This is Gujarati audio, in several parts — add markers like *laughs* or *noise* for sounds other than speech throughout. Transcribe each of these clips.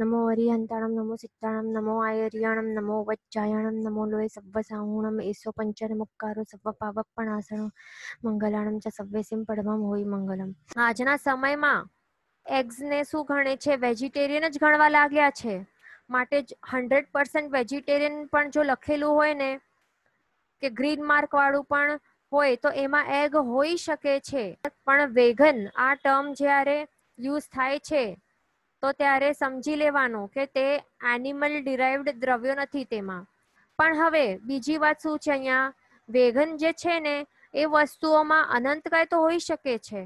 નમો હરિહંતાણમ નમો સિદ્ધાણમ નમો આયર્યાણમ નમો વજ્જાયણમ નમો લોય સવ્વ સાહુણમ એસો પંચર મુક્કારો સવ્વ પાવપણાસણો મંગલાણમ ચ સવ્વેસીમ પડવામ હોય મંગલમ આજના સમયમાં એગ્સને શું ગણે છે વેજીટેરિયન જ ગણવા લાગ્યા છે માટે જ હંડ્રેડ પર્સન્ટ વેજીટેરિયન પણ જો લખેલું હોય ને કે ગ્રીન માર્ક વાળું પણ હોય તો એમાં એગ હોઈ શકે છે પણ વેગન આ ટર્મ જ્યારે યુઝ થાય છે તો ત્યારે સમજી લેવાનું કે તે એનિમલ ડિરાઇવડ દ્રવ્યો નથી તેમાં પણ હવે બીજી વાત શું છે અહીંયા વેગન જે છે ને એ વસ્તુઓમાં અનંતકાય તો હોઈ શકે છે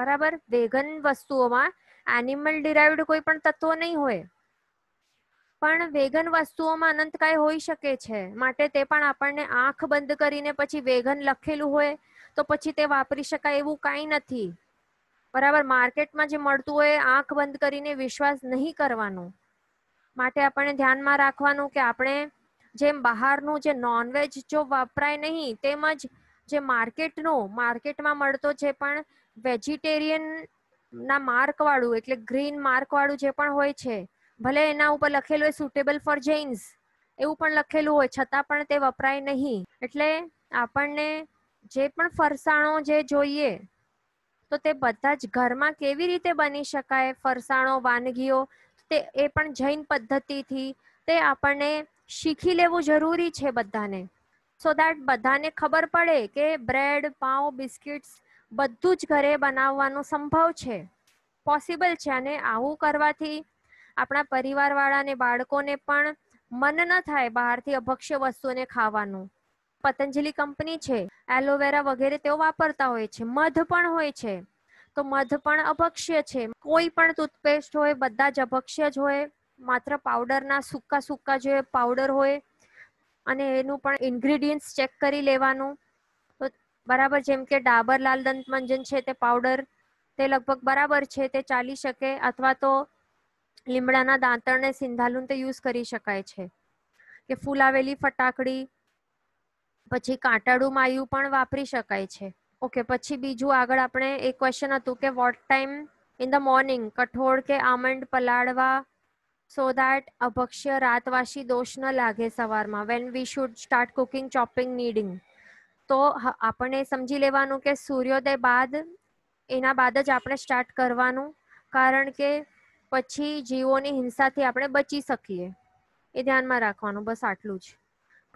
બરાબર વેગન વસ્તુઓમાં એનિમલ ડિરાઇવડ કોઈ પણ તત્વો નહીં હોય પણ વેગન વસ્તુઓમાં અનંતકાય હોઈ શકે છે માટે તે પણ આપણને આંખ બંધ કરીને પછી વેગન લખેલું હોય તો પછી તે વાપરી શકાય એવું કાંઈ નથી બરાબર માર્કેટમાં જે મળતું હોય આંખ બંધ કરીને વિશ્વાસ નહીં કરવાનો માટે આપણે ધ્યાનમાં રાખવાનું કે આપણે જેમ બહારનું જે નોનવેજ જો વપરાય નહીં તેમજ જે માર્કેટનો માર્કેટમાં મળતો જે પણ વેજીટેરિયન ના માર્કવાળું એટલે ગ્રીન માર્કવાળું જે પણ હોય છે ભલે એના ઉપર લખેલું હોય સુટેબલ ફોર જેન્સ એવું પણ લખેલું હોય છતાં પણ તે વપરાય નહીં એટલે આપણને જે પણ ફરસાણો જે જોઈએ તો તે બધા જ ઘરમાં કેવી રીતે બની શકાય ફરસાણો વાનગીઓ તે એ પણ જૈન પદ્ધતિથી તે આપણને શીખી લેવું જરૂરી છે બધાને સો દેટ બધાને ખબર પડે કે બ્રેડ પાઉં બિસ્કિટ્સ બધું જ ઘરે બનાવવાનું સંભવ છે પોસિબલ છે અને આવું કરવાથી આપણા પરિવારવાળાને બાળકોને પણ મન ન થાય બહારથી અભક્ષ્ય વસ્તુને ખાવાનું પતંજલિ કંપની છે એલોવેરા વગેરે તેઓ વાપરતા હોય છે મધ પણ હોય છે તો મધ પણ અભક્ષ્ય છે કોઈ પણ ટૂથપેસ્ટ હોય બધા જ અભક્ષ્ય જ હોય માત્ર પાવડરના સૂકા સૂકા જે પાવડર હોય અને એનું પણ ઇન્ગ્રીડિયન્ટ ચેક કરી લેવાનું તો બરાબર જેમ કે ડાબર લાલ દંત મંજન છે તે પાવડર તે લગભગ બરાબર છે તે ચાલી શકે અથવા તો લીમડાના દાંતણને સિંધાલુન તે યુઝ કરી શકાય છે કે ફૂલાવેલી ફટાકડી પછી કાંટાળું માયું પણ વાપરી શકાય છે ઓકે પછી બીજું આગળ આપણે એક ક્વેશ્ચન હતું કે what time in the morning કઠોળ કે આમંડ પલાળવા સો દેટ અભક્ષ્ય રાતવાસી દોષ ન લાગે સવારમાં when we should start cooking chopping kneading તો આપણે સમજી લેવાનું કે સૂર્યોદય બાદ એના બાદ જ આપણે સ્ટાર્ટ કરવાનું કારણ કે પછી જીવોની હિંસાથી આપણે બચી શકીએ એ ધ્યાનમાં રાખવાનું બસ આટલું જ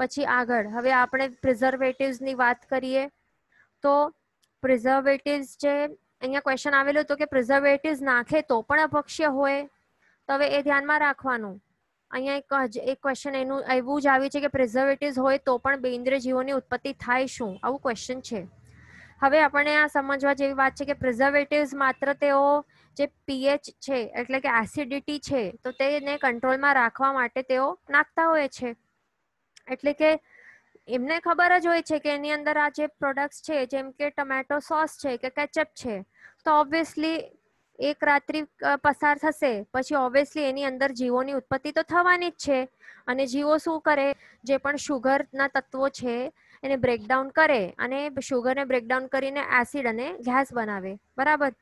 પછી આગળ હવે આપણે પ્રિઝર્વેટિવ્સની વાત કરીએ તો પ્રિઝર્વેટિવ્સ જે અહીંયા ક્વેશ્ચન આવેલું હતું કે પ્રિઝર્વેટિવ્સ નાખે તો પણ અભક્ષ્ય હોય તો હવે એ ધ્યાનમાં રાખવાનું અહીંયા એક એક ક્વેશ્ચન એનું એવું જ આવ્યું છે કે પ્રિઝર્વેટિવ્સ હોય તો પણ બેન્દ્રિય જીવોની ઉત્પત્તિ થાય શું આવું ક્વેશ્ચન છે હવે આપણે આ સમજવા જેવી વાત છે કે પ્રિઝર્વેટિવ્સ માત્ર તેઓ જે પીએચ છે એટલે કે એસિડિટી છે તો તેને કંટ્રોલમાં રાખવા માટે તેઓ નાખતા હોય છે એટલે કે એમને ખબર જ હોય છે કે એની અંદર આ જે પ્રોડક્ટ્સ છે જેમ કે ટમેટો સોસ છે કે કેચઅપ છે તો ઓબ્વિયસલી એક રાત્રિ પસાર થશે પછી ઓબ્વિયસલી એની અંદર જીવોની ઉત્પત્તિ તો થવાની જ છે અને જીવો શું કરે જે પણ શુગરના તત્વો છે એને બ્રેકડાઉન કરે અને શુગરને બ્રેકડાઉન કરીને એસિડ અને ગેસ બનાવે બરાબર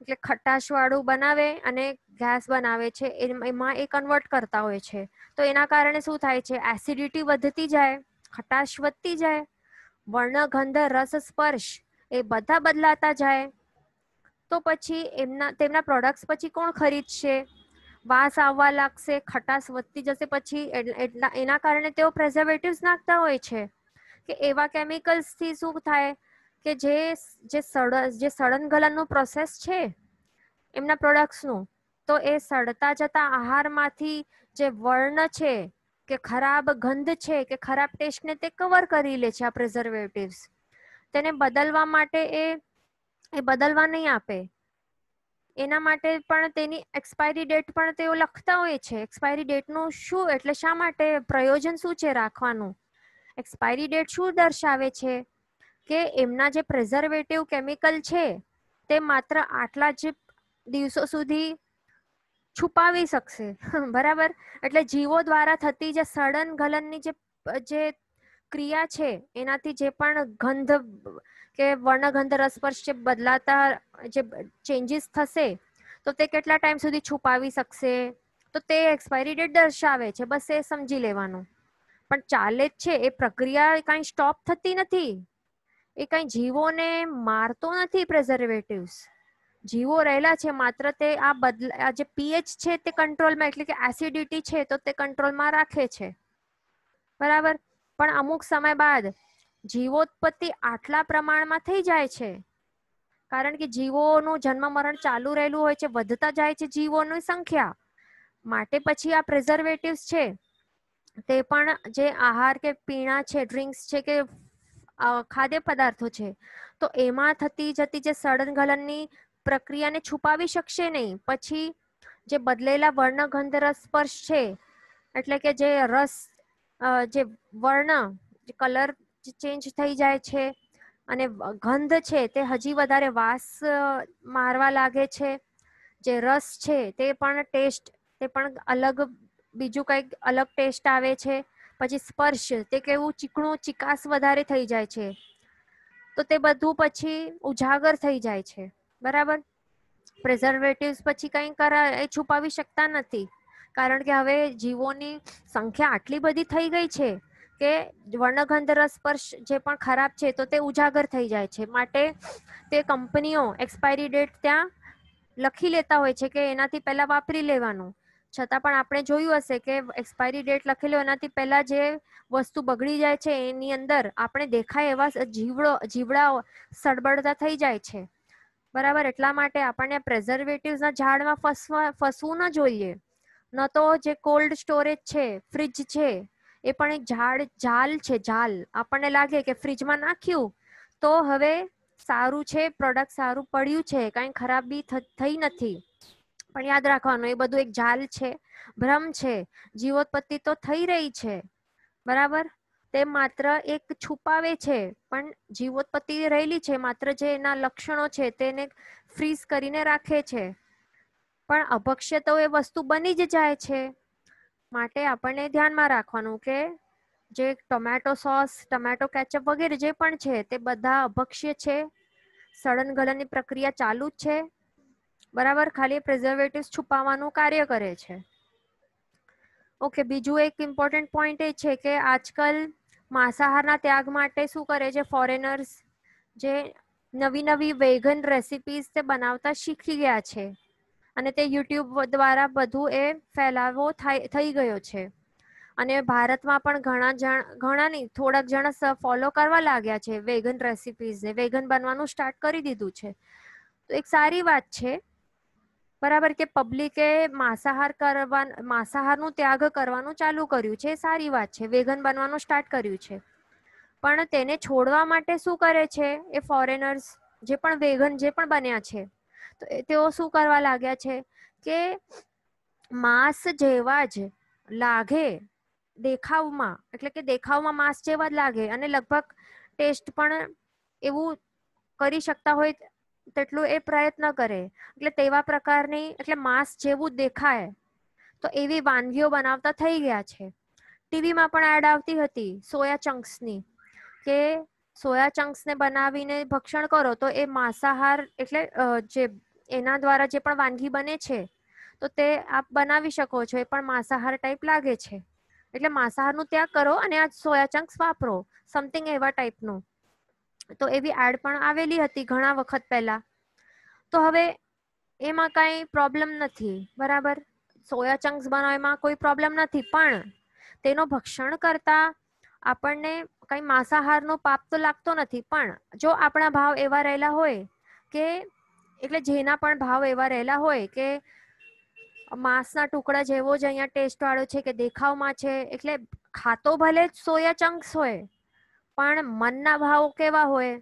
એટલે ખટાશ વાળું બનાવે અને ગેસ બનાવે છે એમાં એ કન્વર્ટ કરતા હોય છે તો એના કારણે શું થાય છે એસિડિટી વધતી જાય ખટાશ વધતી જાય વર્ણ ગંધ રસ સ્પર્શ એ બધા બદલાતા જાય તો પછી એમના તેમના પ્રોડક્ટ્સ પછી કોણ ખરીદશે વાસ આવવા લાગશે ખટાશ વધતી જશે પછી એટલા એના કારણે તેઓ પ્રેઝર્વેટિવ્સ નાખતા હોય છે કે એવા કેમિકલ્સથી શું થાય કે જે જે સળ જે સડન ગલનનું પ્રોસેસ છે એમના પ્રોડક્ટ્સનું તો એ સડતા જતા આહારમાંથી જે વર્ણ છે કે ખરાબ ગંધ છે કે ખરાબ ટેસ્ટને તે કવર કરી લે છે આ પ્રિઝર્વેટિવ્સ તેને બદલવા માટે એ એ બદલવા નહીં આપે એના માટે પણ તેની એક્સપાયરી ડેટ પણ તેઓ લખતા હોય છે એક્સપાયરી ડેટનું શું એટલે શા માટે પ્રયોજન શું છે રાખવાનું એક્સપાયરી ડેટ શું દર્શાવે છે કે એમના જે પ્રિઝર્વેટિવ કેમિકલ છે તે માત્ર આટલા જ દિવસો સુધી છુપાવી શકશે *laughs* બરાબર એટલે જીવો દ્વારા થતી જે સડન ગલનની જે જે ક્રિયા છે એનાથી જે પણ ગંધ કે વર્ણગંધ રસપર્શ જે બદલાતા જે ચેન્જીસ થશે તો તે કેટલા ટાઈમ સુધી છુપાવી શકશે તો તે એક્સપાયરી ડેટ દર્શાવે છે બસ એ સમજી લેવાનું પણ ચાલે જ છે એ પ્રક્રિયા કાંઈ સ્ટોપ થતી નથી એ કાંઈ જીવોને મારતો નથી પ્રિઝર્વેટિવ્સ જીવો રહેલા છે માત્ર તે આ બદલા આ જે પીએચ છે તે કંટ્રોલમાં એટલે કે એસિડિટી છે તો તે કંટ્રોલમાં રાખે છે બરાબર પણ અમુક સમય બાદ જીવોત્પત્તિ આટલા પ્રમાણમાં થઈ જાય છે કારણ કે જીવોનું જન્મ મરણ ચાલુ રહેલું હોય છે વધતા જાય છે જીવોની સંખ્યા માટે પછી આ પ્રિઝર્વેટિવ્સ છે તે પણ જે આહાર કે પીણા છે ડ્રિંક્સ છે કે ખાદ્ય પદાર્થો છે તો એમાં થતી જતી જે સળનગલનની પ્રક્રિયાને છુપાવી શકશે નહીં પછી જે બદલેલા વર્ણ ગંધ રસ સ્પર્શ છે એટલે કે જે રસ જે વર્ણ જે કલર ચેન્જ થઈ જાય છે અને ગંધ છે તે હજી વધારે વાસ મારવા લાગે છે જે રસ છે તે પણ ટેસ્ટ તે પણ અલગ બીજું કંઈક અલગ ટેસ્ટ આવે છે પછી સ્પર્શ તે કેવું ચીકણું ચિકાસ વધારે થઈ જાય છે તો તે બધું પછી ઉજાગર થઈ જાય છે બરાબર પ્રિઝર્વેટિવ્સ પછી કંઈ કરા એ છુપાવી શકતા નથી કારણ કે હવે જીવોની સંખ્યા આટલી બધી થઈ ગઈ છે કે વર્ણગંધર સ્પર્શ જે પણ ખરાબ છે તો તે ઉજાગર થઈ જાય છે માટે તે કંપનીઓ એક્સપાયરી ડેટ ત્યાં લખી લેતા હોય છે કે એનાથી પહેલાં વાપરી લેવાનું છતાં પણ આપણે જોયું હશે કે એક્સપાયરી ડેટ લખેલો એનાથી પહેલાં જે વસ્તુ બગડી જાય છે એની અંદર આપણે દેખાય એવા જીવડો જીવડાઓ સડબડતા થઈ જાય છે બરાબર એટલા માટે આપણને પ્રેઝર્વેટિવ્સના ઝાડમાં ફસવા ફસવું ન જોઈએ ન તો જે કોલ્ડ સ્ટોરેજ છે ફ્રિજ છે એ પણ એક ઝાડ ઝાલ છે ઝાલ આપણને લાગે કે ફ્રિજમાં નાખ્યું તો હવે સારું છે પ્રોડક્ટ સારું પડ્યું છે કાંઈ ખરાબી થઈ નથી પણ યાદ રાખવાનું એ બધું એક જાલ છે ભ્રમ છે જીવોત્પત્તિ તો થઈ રહી છે બરાબર તે માત્ર એક છુપાવે છે પણ જીવોત્પત્તિ રહેલી છે માત્ર જે એના લક્ષણો છે તેને ફ્રીઝ કરીને રાખે છે પણ અભક્ષ્ય તો એ વસ્તુ બની જ જાય છે માટે આપણને ધ્યાનમાં રાખવાનું કે જે ટોમેટો સોસ ટોમેટો કેચઅપ વગેરે જે પણ છે તે બધા અભક્ષ્ય છે સળન ગલનની પ્રક્રિયા ચાલુ જ છે બરાબર ખાલી પ્રિઝર્વેટિવ્સ છુપાવવાનું કાર્ય કરે છે ઓકે બીજું એક ઇમ્પોર્ટન્ટ પોઈન્ટ એ છે કે આજકાલ માંસાહારના ત્યાગ માટે શું કરે છે ફોરેનર્સ જે નવી નવી વેગન રેસિપીઝ તે બનાવતા શીખી ગયા છે અને તે યુટ્યુબ દ્વારા બધું એ ફેલાવો થઈ ગયો છે અને ભારતમાં પણ ઘણા જણ ઘણા નહીં થોડાક જણા ફોલો કરવા લાગ્યા છે વેગન રેસિપીઝને વેગન બનવાનું સ્ટાર્ટ કરી દીધું છે તો એક સારી વાત છે બરાબર કે પબ્લિકે માંસાહાર કરવા માંસાહારનું ત્યાગ કરવાનું ચાલુ કર્યું છે સારી વાત છે વેગન બનવાનું સ્ટાર્ટ કર્યું છે પણ તેને છોડવા માટે શું કરે છે એ ફોરેનર્સ જે પણ વેગન જે પણ બન્યા છે તો તેઓ શું કરવા લાગ્યા છે કે માંસ જેવા જ લાગે દેખાવમાં એટલે કે દેખાવમાં માંસ જેવા જ લાગે અને લગભગ ટેસ્ટ પણ એવું કરી શકતા હોય તેટલું એ પ્રયત્ન કરે એટલે તેવા પ્રકારની એટલે માંસ જેવું દેખાય તો એવી વાનગીઓ બનાવતા થઈ ગયા છે ટીવીમાં પણ એડ આવતી હતી સોયા ચંક્સની કે સોયા ચંક્સને બનાવીને ભક્ષણ કરો તો એ માંસાહાર એટલે જે એના દ્વારા જે પણ વાનગી બને છે તો તે આપ બનાવી શકો છો એ પણ માંસાહાર ટાઈપ લાગે છે એટલે માંસાહારનું ત્યાગ કરો અને આ સોયા ચંક્સ વાપરો સમથિંગ એવા ટાઈપનું તો એવી એડ પણ આવેલી હતી ઘણા વખત પહેલા તો હવે એમાં કાંઈ પ્રોબ્લેમ નથી બરાબર સોયા ચંક્સ બનાવવામાં કોઈ પ્રોબ્લેમ નથી પણ તેનો ભક્ષણ કરતા આપણને કંઈ માંસાહારનો પાપ તો લાગતો નથી પણ જો આપણા ભાવ એવા રહેલા હોય કે એટલે જેના પણ ભાવ એવા રહેલા હોય કે માંસના ટુકડા જેવો જ અહીંયા ટેસ્ટવાળો છે કે દેખાવમાં છે એટલે ખાતો ભલે સોયા ચંક્સ હોય પણ મનના ભાવ કેવા હોય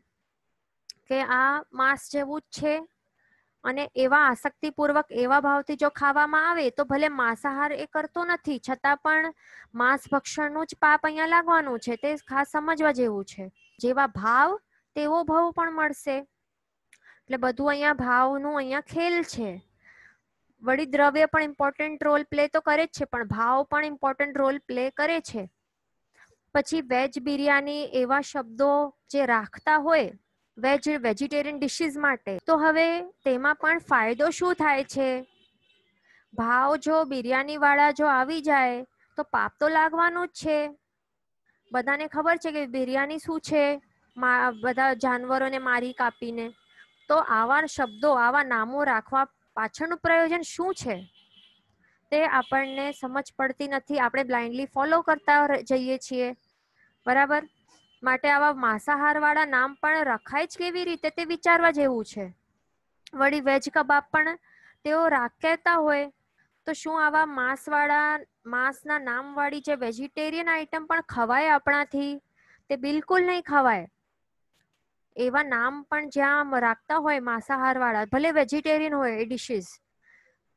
કે આ માંસ જેવું જ છે અને એવા આસક્તિપૂર્વક એવા ભાવથી જો ખાવામાં આવે તો ભલે માંસાહાર એ કરતો નથી છતાં પણ માંસ ભક્ષણનું જ પાપ અહીંયા લાગવાનું છે તે ખાસ સમજવા જેવું છે જેવા ભાવ તેવો ભાવ પણ મળશે એટલે બધું અહીંયા ભાવનું અહીંયા ખેલ છે વળી દ્રવ્ય પણ ઇમ્પોર્ટન્ટ રોલ પ્લે તો કરે જ છે પણ ભાવ પણ ઇમ્પોર્ટન્ટ રોલ પ્લે કરે છે પછી વેજ બિરયાની એવા શબ્દો જે રાખતા હોય વેજ વેજીટેરિયન ડિશિસ માટે તો હવે તેમાં પણ ફાયદો શું થાય છે ભાવ જો બિરયાનીવાળા જો આવી જાય તો પાપ તો લાગવાનું જ છે બધાને ખબર છે કે બિરયાની શું છે બધા જાનવરોને મારી કાપીને તો આવા શબ્દો આવા નામો રાખવા પાછળનું પ્રયોજન શું છે તે આપણને સમજ પડતી નથી આપણે બ્લાઇન્ડલી ફોલો કરતા જઈએ છીએ બરાબર માટે આવા માંસાહારવાળા નામ પણ રખાય જ કેવી રીતે તે વિચારવા જેવું છે વળી વેજ કબાબ પણ તેઓ રાખેતા હોય તો શું આવા માંસવાળા માંસના નામવાળી જે વેજીટેરિયન આઈટમ પણ ખવાય આપણાથી તે બિલકુલ નહીં ખવાય એવા નામ પણ જ્યાં રાખતા હોય માંસાહારવાળા ભલે વેજીટેરિયન હોય એ ડિશિસ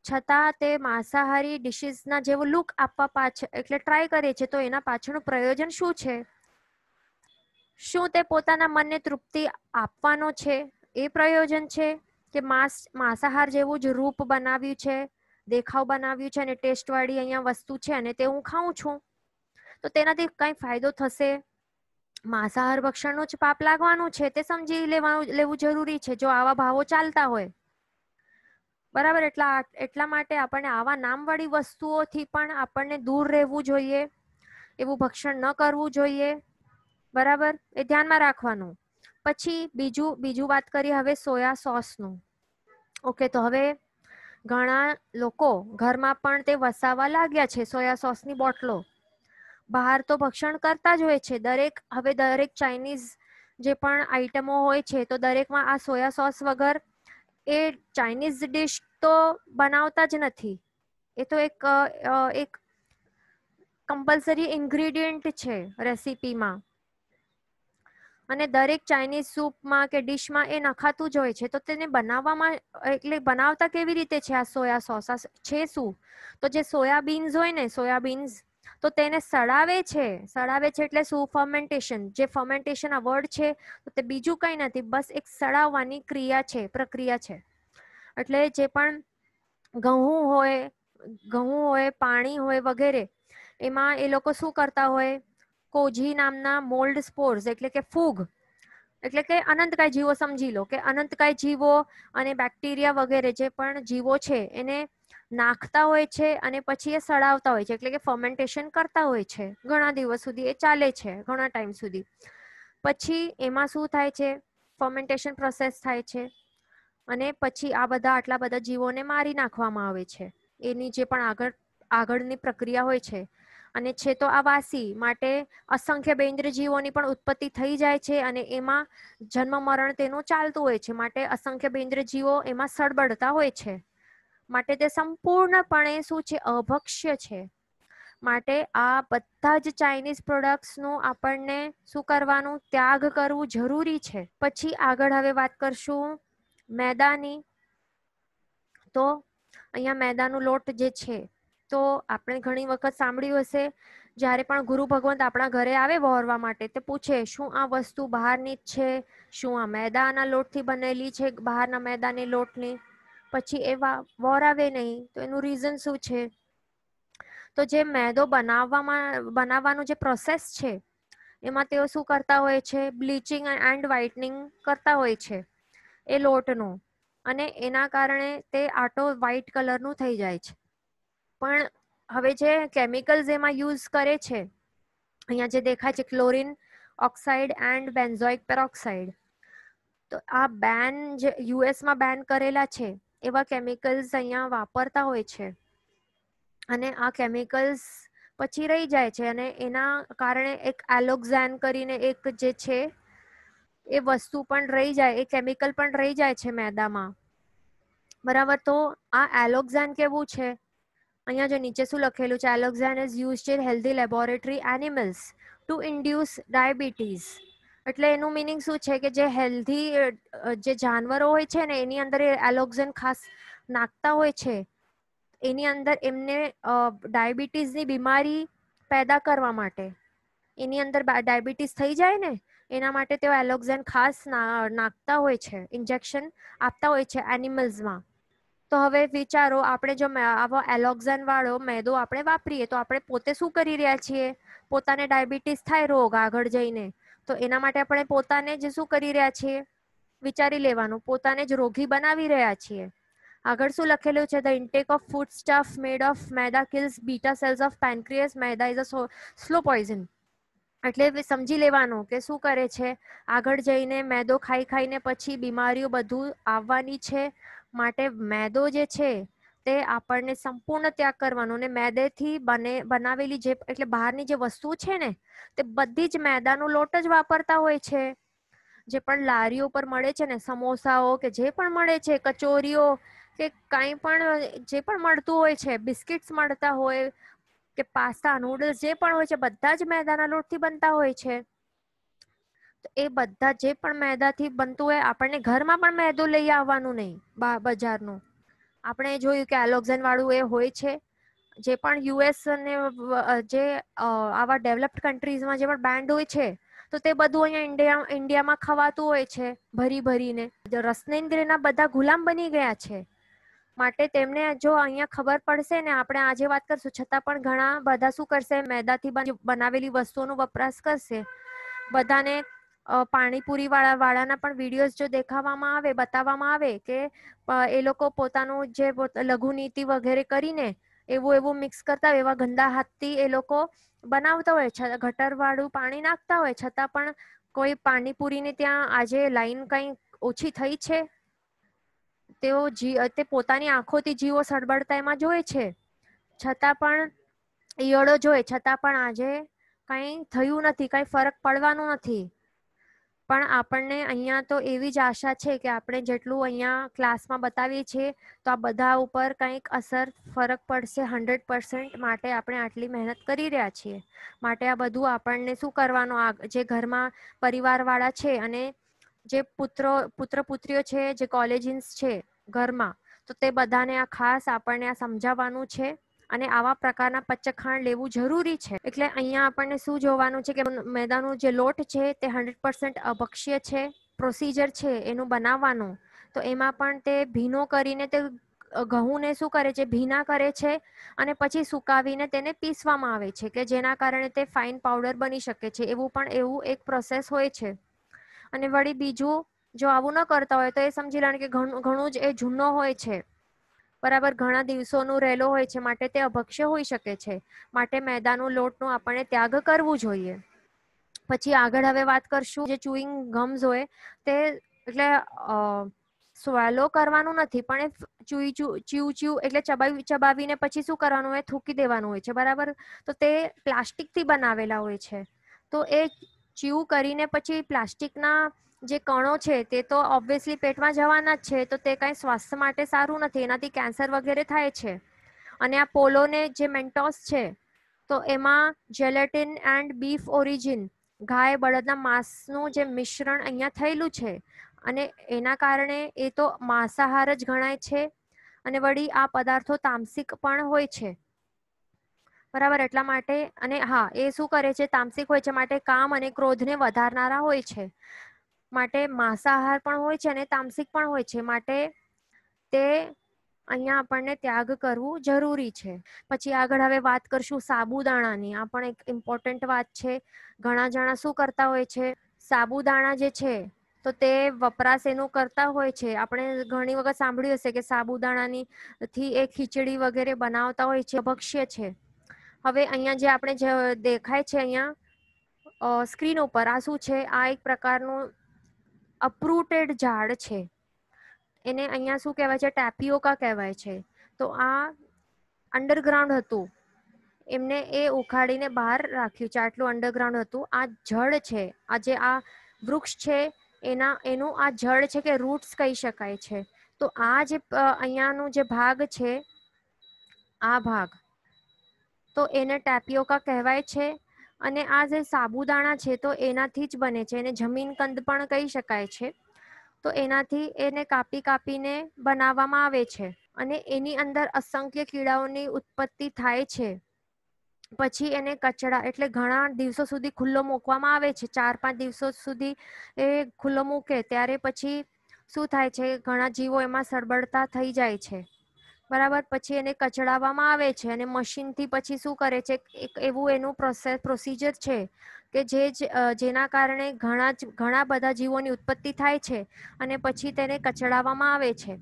છતાં તે માંસાહારી ડિશિસના જેવો લુક આપવા પાછળ એટલે ટ્રાય કરે છે તો એના પાછળનું પ્રયોજન શું છે શું તે પોતાના મનને તૃપ્તિ આપવાનો છે એ પ્રયોજન છે કે માંસ માંસાહાર જેવું જ રૂપ બનાવ્યું છે દેખાવ બનાવ્યું છે અને ટેસ્ટવાળી અહીંયા વસ્તુ છે અને તે હું ખાઉં છું તો તેનાથી કંઈ ફાયદો થશે માંસાહાર ભક્ષણનો જ પાપ લાગવાનું છે તે સમજી લેવાનું લેવું જરૂરી છે જો આવા ભાવો ચાલતા હોય બરાબર એટલા એટલા માટે આપણને આવા નામવાળી વસ્તુઓથી પણ આપણને દૂર રહેવું જોઈએ એવું ભક્ષણ ન કરવું જોઈએ બરાબર એ ધ્યાનમાં રાખવાનું પછી બીજું બીજું વાત કરીએ હવે સોયા સોસનું ઓકે તો હવે ઘણા લોકો ઘરમાં પણ તે વસાવા લાગ્યા છે સોયા સોસની બોટલો બહાર તો ભક્ષણ કરતા જ હોય છે દરેક હવે દરેક ચાઇનીઝ જે પણ આઈટમો હોય છે તો દરેકમાં આ સોયા સોસ વગર એ ચાઇનીઝ ડિશ તો બનાવતા જ નથી એ તો એક એક કમ્પલસરી ઇન્ગ્રીડિયન્ટ છે રેસીપીમાં અને દરેક ચાઇનીઝ સૂપમાં કે ડિશમાં એ નખાતું જ હોય છે તો તેને બનાવવામાં એટલે બનાવતા કેવી રીતે છે આ સોયા સોસ છે શું તો જે સોયાબીન્સ હોય ને સોયાબીન્સ તો તેને સડાવે છે સડાવે છે એટલે શું ફર્મેન્ટેશન જે ફર્મેન્ટેશન આ વર્ડ છે તો તે બીજું કંઈ નથી બસ એક સડાવવાની ક્રિયા છે પ્રક્રિયા છે એટલે જે પણ ઘઉં હોય ઘઉં હોય પાણી હોય વગેરે એમાં એ લોકો શું કરતા હોય કોજી નામના મોલ્ડ સ્પોર્સ એટલે કે ફૂગ એટલે કે અનંતકાય જીવો સમજી લો કે અનંતકાય જીવો અને બેક્ટેરિયા વગેરે જે પણ જીવો છે એને નાખતા હોય છે અને પછી એ સડાવતા હોય છે એટલે કે ફર્મેન્ટેશન કરતા હોય છે ઘણા દિવસ સુધી એ ચાલે છે ઘણા ટાઈમ સુધી પછી એમાં શું થાય છે ફર્મેન્ટેશન પ્રોસેસ થાય છે અને પછી આ બધા આટલા બધા જીવોને મારી નાખવામાં આવે છે એની જે પણ આગળ આગળની પ્રક્રિયા હોય છે અને છે તો આ વાસી માટે અસંખ્ય બેન્દ્ર જીવોની પણ ઉત્પત્તિ થઈ જાય છે અને એમાં જન્મ મરણ તેનું ચાલતું હોય છે માટે અસંખ્ય બેન્દ્ર જીવો એમાં સળબડતા હોય છે માટે તે સંપૂર્ણપણે શું છે અભક્ષ્ય છે માટે આ બધા જ ચાઇનીઝ પ્રોડક્ટ્સનું આપણને શું કરવાનું ત્યાગ કરવું જરૂરી છે પછી આગળ હવે વાત કરશું મેદાની તો અહીંયા મેદાનો લોટ જે છે તો આપણે ઘણી વખત સાંભળ્યું હશે જ્યારે પણ ગુરુ ભગવંત આપણા ઘરે આવે વહોરવા માટે તે પૂછે શું આ વસ્તુ બહારની જ છે શું આ મેદાના લોટથી બનેલી છે બહારના મેદાની લોટની પછી એવા વહોરાવે નહીં તો એનું રીઝન શું છે તો જે મેદો બનાવવામાં બનાવવાનું જે પ્રોસેસ છે એમાં તેઓ શું કરતા હોય છે બ્લીચિંગ એન્ડ વ્હાઇટનિંગ કરતા હોય છે એ લોટનું અને એના કારણે તે આટો વ્હાઇટ કલરનું થઈ જાય છે પણ હવે જે કેમિકલ્સ એમાં યુઝ કરે છે અહીંયા જે દેખાય છે chlorine oxide and benzoic peroxide તો આ બેન જે યુએસમાં બેન કરેલા છે એવા કેમિકલ્સ અહીંયા વાપરતા હોય છે અને આ કેમિકલ્સ પછી રહી જાય છે અને એના કારણે એક એલોક્ઝેન કરીને એક જે છે એ વસ્તુ પણ રહી જાય એ કેમિકલ પણ રહી જાય છે મેદામાં બરાબર તો આ એલોક્ઝેન કેવું છે અહીંયા જે નીચે શું લખેલું છે alloxan is use in healthy laboratory animals to induce diabetes એટલે એનું મિનિંગ શું છે કે જે હેલ્ધી જે જાનવરો હોય છે ને એની અંદર એલોક્ઝન ખાસ નાખતા હોય છે એની અંદર એમને ડાયાબિટીસની બીમારી પેદા કરવા માટે એની અંદર ડાયાબિટીસ થઈ જાય ને એના માટે તેઓ એલોક્ઝન ખાસ નાખતા હોય છે ઇન્જેક્શન આપતા હોય છે એનિમલ્સમાં તો હવે વિચારો આપણે જો આવો એલોક્ઝન વાળો મેદો આપણે વાપરીએ તો આપણે પોતે શું કરી રહ્યા છીએ પોતાને ડાયાબિટીસ થાય રોગ આગળ જઈને તો એના માટે આપણે પોતાને જ શું કરી રહ્યા છીએ વિચારી લેવાનું પોતાને જ રોગી બનાવી રહ્યા છીએ આગળ શું લખેલું છે the intake of food stuff made of maida kills beta cells of pancreas maida is a slow poison એટલે સમજી લેવાનું કે શું કરે છે આગળ જઈને મેદો ખાઈ ખાઈને પછી બીમારીઓ બધું આવવાની છે માટે મેદો જે છે તે આપણને સંપૂર્ણ ત્યાગ કરવાનો અને મેદેથી બને બનાવેલી જે એટલે બહારની જે વસ્તુ છે ને તે બધી જ મેદાનો લોટ જ વાપરતા હોય છે જે પણ લારીઓ પર મળે છે ને સમોસાઓ કે જે પણ મળે છે કચોરીઓ કે કાંઈ પણ જે પણ મળતું હોય છે બિસ્કિટ્સ મળતા હોય કે પાસ્તા નૂડલ્સ જે પણ હોય છે બધા જ મેદાના લોટથી બનતા હોય છે એ બધા જે પણ મેદાથી બનતું હોય આપણને ઘરમાં પણ મેદો લઈ આવવાનું નહીં બજારનું આપણે જોયું કે એલોક્ઝન વાળું એ હોય છે જે પણ યુએસ અને જે આવા ડેવલપ્ડ કન્ટ્રીઝમાં જે પણ બેન્ડ હોય છે તો તે બધું અહીંયા ઇન્ડિયા ઇન્ડિયામાં ખવાતું હોય છે ભરી ભરીને રસનેન્દ્રના બધા ગુલામ બની ગયા છે માટે તેમને જો અહીંયા ખબર પડશે ને આપણે આજે વાત કરશું છતાં પણ ઘણા બધા શું કરશે મેદાથી બનાવેલી વસ્તુઓનો વપરાશ કરશે બધાને પાણીપુરી વાળા વાળાના પણ વિડીયોઝ જો દેખાવામાં આવે બતાવવામાં આવે કે એ લોકો પોતાનું જે લઘુનીતિ વગેરે કરીને એવું એવું મિક્સ કરતા એવા ગંદા હાથથી એ લોકો બનાવતા હોય ગટરવાળું પાણી નાખતા હોય છતાં પણ કોઈ પાણીપુરીની ત્યાં આજે લાઈન કંઈ ઓછી થઈ છે તેઓ તે પોતાની આંખોથી જીવો સળબળતા એમાં જોવે છે છતાં પણ ઈયળો જોઈએ છતાં પણ આજે કંઈ થયું નથી કંઈ ફરક પડવાનું નથી પણ આપણને અહીંયા તો એવી જ આશા છે કે આપણે જેટલું અહીંયા ક્લાસમાં બતાવીએ છીએ તો આ બધા ઉપર કંઈક અસર ફરક પડશે હન્ડ્રેડ પર્સન્ટ માટે આપણે આટલી મહેનત કરી રહ્યા છીએ માટે આ બધું આપણને શું કરવાનું કરવાનો જે ઘરમાં પરિવારવાળા છે અને જે પુત્રો પુત્ર પુત્રીઓ છે જે કોલેજિન્સ છે ઘરમાં તો તે બધાને આ ખાસ આપણને આ સમજાવવાનું છે અને આવા પ્રકારના પચ્ચખાણ લેવું જરૂરી છે એટલે અહીંયા આપણને શું જોવાનું છે કે મેદાનો જે લોટ છે તે હંડ્રેડ પર્સન્ટ અભક્ષ્ય છે પ્રોસિજર છે એનું બનાવવાનું તો એમાં પણ તે ભીનો કરીને તે ઘઉંને શું કરે છે ભીના કરે છે અને પછી સુકાવીને તેને પીસવામાં આવે છે કે જેના કારણે તે ફાઇન પાવડર બની શકે છે એવું પણ એવું એક પ્રોસેસ હોય છે અને વળી બીજું જો આવું ન કરતા હોય તો એ સમજી લો કે ઘણું જ એ જૂનો હોય છે બરાબર ઘણા દિવસોનું રહેલો હોય છે માટે તે અભક્ષ્ય હોઈ શકે છે માટે મેદાનું લોટનું આપણે ત્યાગ કરવું જોઈએ પછી આગળ હવે વાત કરશું જે ચુઈંગ ગમ્સ હોય તે એટલે સ્વેલો કરવાનું નથી પણ એ ચૂઈ ચ્યુ ચ્યુ એટલે ચબાવી ચબાવીને પછી શું કરવાનું હોય થૂકી દેવાનું હોય છે બરાબર તો તે પ્લાસ્ટિકથી બનાવેલા હોય છે તો એ ચ્યુ કરીને પછી પ્લાસ્ટિકના જે કણો છે તે તો ઓબ્વિયસલી પેટમાં જવાના જ છે તો તે કાંઈ સ્વાસ્થ્ય માટે સારું નથી એનાથી કેન્સર વગેરે થાય છે અને આ પોલોને જે મેન્ટોસ છે તો એમાં જેલેટિન એન્ડ બીફ ઓરિજિન ગાય બળદના માંસનું જે મિશ્રણ અહીંયા થયેલું છે અને એના કારણે એ તો માંસાહાર જ ગણાય છે અને વળી આ પદાર્થો તામસિક પણ હોય છે બરાબર એટલા માટે અને હા એ શું કરે છે તામસિક હોય છે માટે કામ અને ક્રોધને વધારનારા હોય છે માટે માંસાહાર પણ હોય છે અને તામસિક પણ હોય છે માટે તે અહીંયા આપણને ત્યાગ કરવું જરૂરી છે પછી આગળ હવે વાત કરશું સાબુદાણાની આ પણ એક ઇમ્પોર્ટન્ટ વાત છે ઘણા જણા શું કરતા હોય છે સાબુદાણા જે છે તો તે વપરાશ એનું કરતા હોય છે આપણે ઘણી વખત સાંભળ્યું હશે કે સાબુદાણાની થી એ ખીચડી વગેરે બનાવતા હોય છે ભક્ષ્ય છે હવે અહીંયા જે આપણે જે દેખાય છે અહીંયા સ્ક્રીન ઉપર આ શું છે આ એક પ્રકારનું અપ્રૂટેડ ઝાડ છે એને અહીંયા શું કહેવાય છે ટેપિયોકા કહેવાય છે તો આ અંડરગ્રાઉન્ડ હતું એમને એ ઉખાડીને બહાર રાખ્યું છે આટલું અંડરગ્રાઉન્ડ હતું આ જળ છે આ જે આ વૃક્ષ છે એના એનું આ જળ છે કે રૂટ્સ કહી શકાય છે તો આ જે અહીંયાનું જે ભાગ છે આ ભાગ તો એને ટેપિયોકા કહેવાય છે અને આ જે સાબુદાણા છે તો એનાથી જ બને છે એને જમીન કંદ પણ કહી શકાય છે તો એનાથી એને કાપી કાપીને બનાવવામાં આવે છે અને એની અંદર અસંખ્ય કીડાઓની ઉત્પત્તિ થાય છે પછી એને કચડા એટલે ઘણા દિવસો સુધી ખુલ્લો મૂકવામાં આવે છે ચાર પાંચ દિવસો સુધી એ ખુલ્લો મૂકે ત્યારે પછી શું થાય છે ઘણા જીવો એમાં સળબળતા થઈ જાય છે બરાબર પછી એને કચડાવવામાં આવે છે અને મશીનથી પછી શું કરે છે એક એવું એનું પ્રોસેસ પ્રોસીજર છે કે જે જેના કારણે ઘણા ઘણા બધા જીવોની ઉત્પત્તિ થાય છે અને પછી તેને કચડાવવામાં આવે છે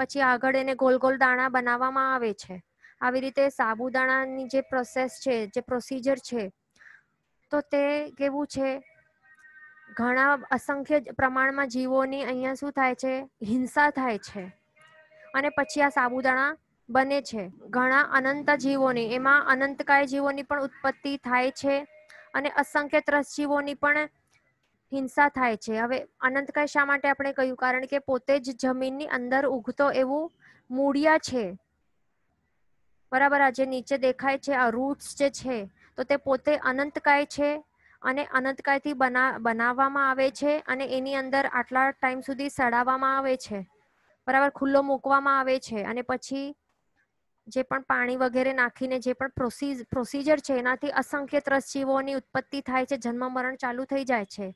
પછી આગળ એને ગોલ ગોલ દાણા બનાવવામાં આવે છે આવી રીતે સાબુદાણાની જે પ્રોસેસ છે જે પ્રોસિજર છે તો તે કેવું છે ઘણા અસંખ્ય પ્રમાણમાં જીવોની અહીંયા શું થાય છે હિંસા થાય છે અને પછી આ સાબુદાણા બને છે ઘણા અનંત જીવોની એમાં અનંતકાય જીવોની પણ ઉત્પત્તિ થાય છે અને અસંખ્ય જીવોની પણ હિંસા થાય છે હવે અનંતકાય શા માટે આપણે કહ્યું કારણ કે પોતે જ જમીનની અંદર ઉગતો એવું મૂળિયા છે બરાબર આ જે નીચે દેખાય છે આ રૂટ્સ જે છે તો તે પોતે અનંતકાય છે અને અનંતકાયથી બના બનાવવામાં આવે છે અને એની અંદર આટલા ટાઈમ સુધી સડાવવામાં આવે છે બરાબર ખુલ્લો મૂકવામાં આવે છે અને પછી જે પણ પાણી વગેરે નાખીને જે પણ પ્રોસિજર છે એનાથી અસંખ્ય ત્રસ જીવોની ઉત્પત્તિ થાય છે જન્મ મરણ ચાલુ થઈ જાય છે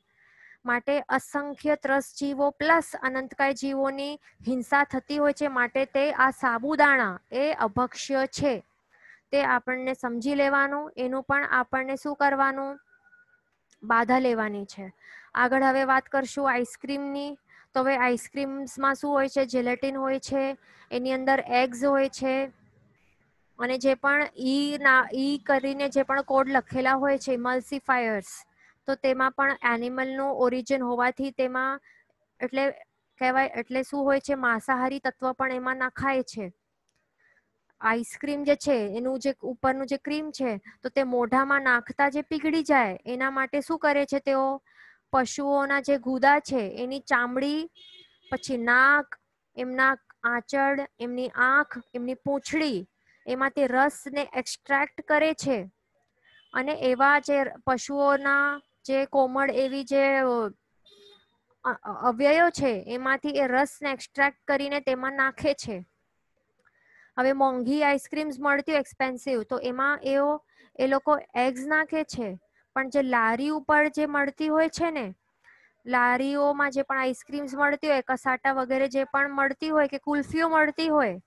માટે અસંખ્ય ત્રસ જીવો પ્લસ અનંતકાય જીવોની હિંસા થતી હોય છે માટે તે આ સાબુદાણા એ અભક્ષ્ય છે તે આપણને સમજી લેવાનું એનું પણ આપણને શું કરવાનું બાધા લેવાની છે આગળ હવે વાત કરશું આઈસ્ક્રીમની તો હવે આઈસ્ક્રીમ્સમાં શું હોય છે જેલેટિન હોય છે એની અંદર એગ્સ હોય છે અને જે પણ ઈ ના ઈ કરીને જે પણ કોડ લખેલા હોય છે મલ્સીફાયર્સ તો તેમાં પણ એનિમલનું ઓરિજિન હોવાથી તેમાં એટલે કહેવાય એટલે શું હોય છે માંસાહારી તત્વ પણ એમાં નાખાય છે આઈસ્ક્રીમ જે છે એનું જે ઉપરનું જે ક્રીમ છે તો તે મોઢામાં નાખતા જે પીગળી જાય એના માટે શું કરે છે તેઓ પશુઓના જે ગુદા છે એની ચામડી પછી નાક એમના આંચળ એમની આંખ એમની પૂંછડી એમાં તે રસને એક્સ્ટ્રેક્ટ કરે છે અને એવા જે પશુઓના જે કોમળ એવી જે અવયવ છે એમાંથી એ રસને એક્સ્ટ્રેક્ટ કરીને તેમાં નાખે છે હવે મોંઘી આઈસ્ક્રીમ્સ મળતી હોય એક્સપેન્સિવ તો એમાં એઓ એ લોકો એગ્સ નાખે છે પણ જે લારી ઉપર જે મળતી હોય છે ને લારીઓમાં જે પણ આઈસ્ક્રીમ્સ મળતી હોય કસાટા વગેરે જે પણ મળતી હોય કે કુલ્ફીઓ મળતી હોય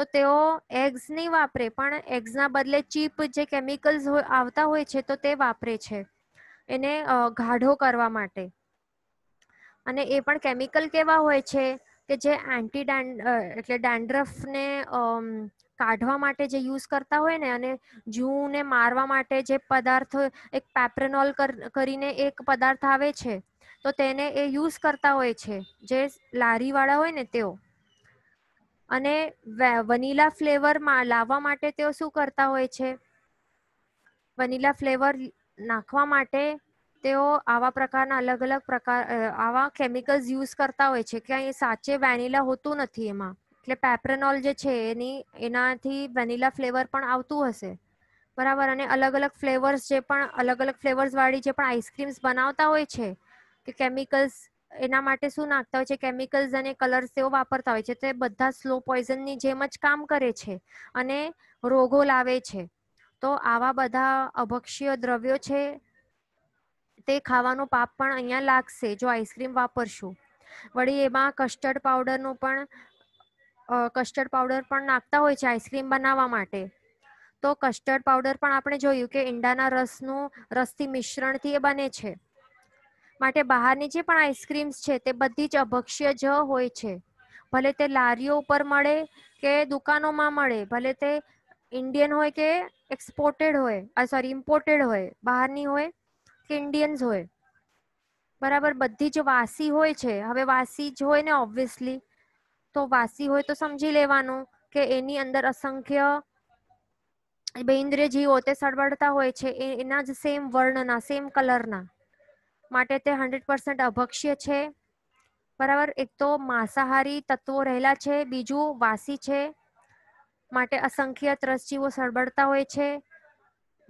તો તેઓ એગ્સ નહીં વાપરે પણ એગ્સના બદલે ચીપ જે કેમિકલ્સ આવતા હોય છે તો તે વાપરે છે એને ગાઢો કરવા માટે અને એ પણ કેમિકલ કેવા હોય છે કે જે એન્ટી એટલે ડેન્ડ્રફને કાઢવા માટે જે યુઝ કરતા હોય ને અને જૂને મારવા માટે જે પદાર્થ એક પેપ્રેનોલ કરીને એક પદાર્થ આવે છે તો તેને એ યુઝ કરતા હોય છે જે લારીવાળા હોય ને તેઓ અને વનીલા ફ્લેવરમાં લાવવા માટે તેઓ શું કરતા હોય છે વનીલા ફ્લેવર નાખવા માટે તેઓ આવા પ્રકારના અલગ અલગ પ્રકાર આવા કેમિકલ્સ યુઝ કરતા હોય છે ક્યાંય સાચે વેનીલા હોતું નથી એમાં એટલે પેપ્રેનોલ જે છે એની એનાથી વેનીલા ફ્લેવર પણ આવતું હશે બરાબર અને અલગ અલગ ફ્લેવર્સ જે પણ અલગ અલગ ફ્લેવર્સ વાળી જે પણ આઈસ્ક્રીમ્સ બનાવતા હોય છે કે કેમિકલ્સ એના માટે શું નાખતા હોય છે કેમિકલ્સ અને કલર્સ તેઓ વાપરતા હોય છે તે બધા સ્લો પોઈઝનની જેમ જ કામ કરે છે અને રોગો લાવે છે તો આવા બધા અભક્ષ્ય દ્રવ્યો છે તે ખાવાનો પાપ પણ અહીંયા લાગશે જો આઈસ્ક્રીમ વાપરશું વળી એમાં કસ્ટર્ડ પાવડરનું પણ કસ્ટર્ડ પાવડર પણ નાખતા હોય છે આઈસ્ક્રીમ બનાવવા માટે તો કસ્ટર્ડ પાવડર પણ આપણે જોયું કે ઈંડાના રસનું રસથી મિશ્રણથી એ બને છે માટે બહારની જે પણ આઈસ્ક્રીમ્સ છે તે બધી જ અભક્ષ્ય જ હોય છે ભલે તે લારીઓ ઉપર મળે કે દુકાનોમાં મળે ભલે તે ઇન્ડિયન હોય કે એક્સપોર્ટેડ હોય સોરી ઇમ્પોર્ટેડ હોય બહારની હોય કે ઇન્ડિયન્સ હોય બરાબર બધી જ વાસી હોય છે હવે વાસી જ હોય ને ઓબ્વિયસલી તો વાસી હોય તો સમજી લેવાનું કે એની અંદર અસંખ્ય બૈન્દ્રિય જીવો તે સળવડતા હોય છે એના જ સેમ વર્ણના સેમ કલરના માટે તે હંડ્રેડ પર્સન્ટ અભક્ષ્ય છે બરાબર એક તો માંસાહારી તત્વો રહેલા છે બીજું વાસી છે માટે અસંખ્ય ત્રસજીવો સળબડતા હોય છે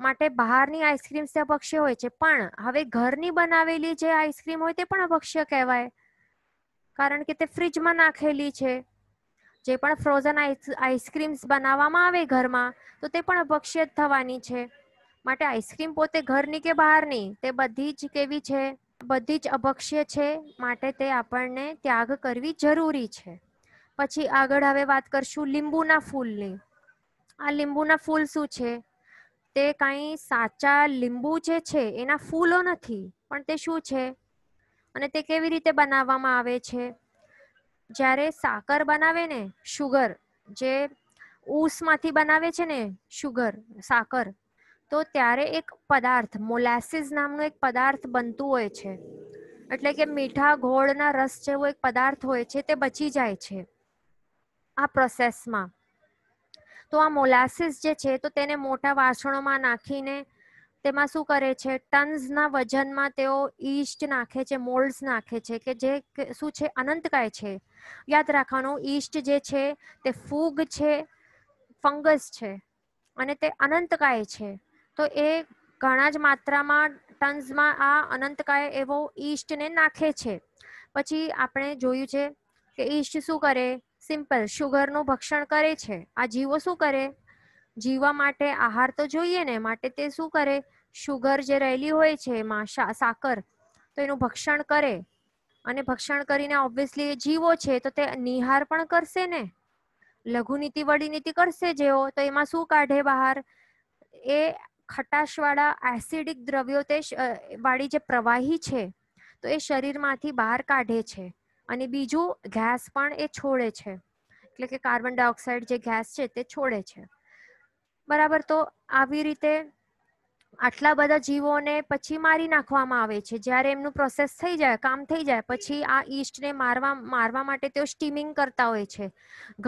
માટે બહારની આઈસ્ક્રીમ્સ તે અભક્ષ્ય હોય છે પણ હવે ઘરની બનાવેલી જે આઈસ્ક્રીમ હોય તે પણ અભક્ષ્ય કહેવાય કારણ કે તે ફ્રીજમાં નાખેલી છે જે પણ ફ્રોઝન આઈસ્ક્રીમ્સ બનાવવામાં આવે ઘરમાં તો તે પણ અભક્ષ્ય થવાની છે માટે આઈસ્ક્રીમ પોતે ઘરની કે બહારની તે બધી જ કેવી છે બધી જ અભક્ષ્ય છે માટે તે આપણને ત્યાગ કરવી જરૂરી છે પછી આગળ હવે વાત કરશું લીંબુના ફૂલની આ લીંબુના ફૂલ શું છે તે કાંઈ સાચા લીંબુ જે છે એના ફૂલો નથી પણ તે શું છે અને તે કેવી રીતે બનાવવામાં આવે છે જ્યારે સાકર બનાવે ને શુગર જે ઉસમાંથી બનાવે છે ને શુગર સાકર તો ત્યારે એક પદાર્થ મોલાસીસ નામનો એક પદાર્થ બનતું હોય છે એટલે કે મીઠા ઘોળના રસ જેવો એક પદાર્થ હોય છે તે બચી જાય છે આ પ્રોસેસમાં તો આ મોલાસિસ જે છે તો તેને મોટા વાસણોમાં નાખીને તેમાં શું કરે છે ટન્સના વજનમાં તેઓ ઈસ્ટ નાખે છે મોલ્ડ્સ નાખે છે કે જે શું છે અનંતકાય છે યાદ રાખવાનું ઈસ્ટ જે છે તે ફૂગ છે ફંગસ છે અને તે અનંતકાય છે તો એ ઘણા જ માત્રામાં ટન્સમાં આ અનંતકાય એવો ઈસ્ટને નાખે છે પછી આપણે જોયું છે કે ઈસ્ટ શું કરે સિમ્પલ શુગરનું ભક્ષણ કરે છે આ જીવો શું કરે જીવવા માટે આહાર તો જોઈએ ને માટે તે શું કરે શુગર જે રહેલી હોય છે એમાં સાકર તો એનું ભક્ષણ કરે અને ભક્ષણ કરીને ઓબ્વિયસલી એ જીવો છે તો તે નિહાર પણ કરશે ને લઘુનીતિ વળી નીતિ કરશે જેવો તો એમાં શું કાઢે બહાર એ ખટાશવાળા એસિડિક દ્રવ્યો તે વાળી જે પ્રવાહી છે તો એ શરીરમાંથી બહાર કાઢે છે અને બીજું ગેસ પણ એ છોડે છે એટલે કે કાર્બન ડાયોક્સાઇડ જે ગેસ છે તે છોડે છે બરાબર તો આવી રીતે આટલા બધા જીવોને પછી મારી નાખવામાં આવે છે જ્યારે એમનું પ્રોસેસ થઈ જાય કામ થઈ જાય પછી આ ઈસ્ટને મારવા મારવા માટે તેઓ સ્ટીમિંગ કરતા હોય છે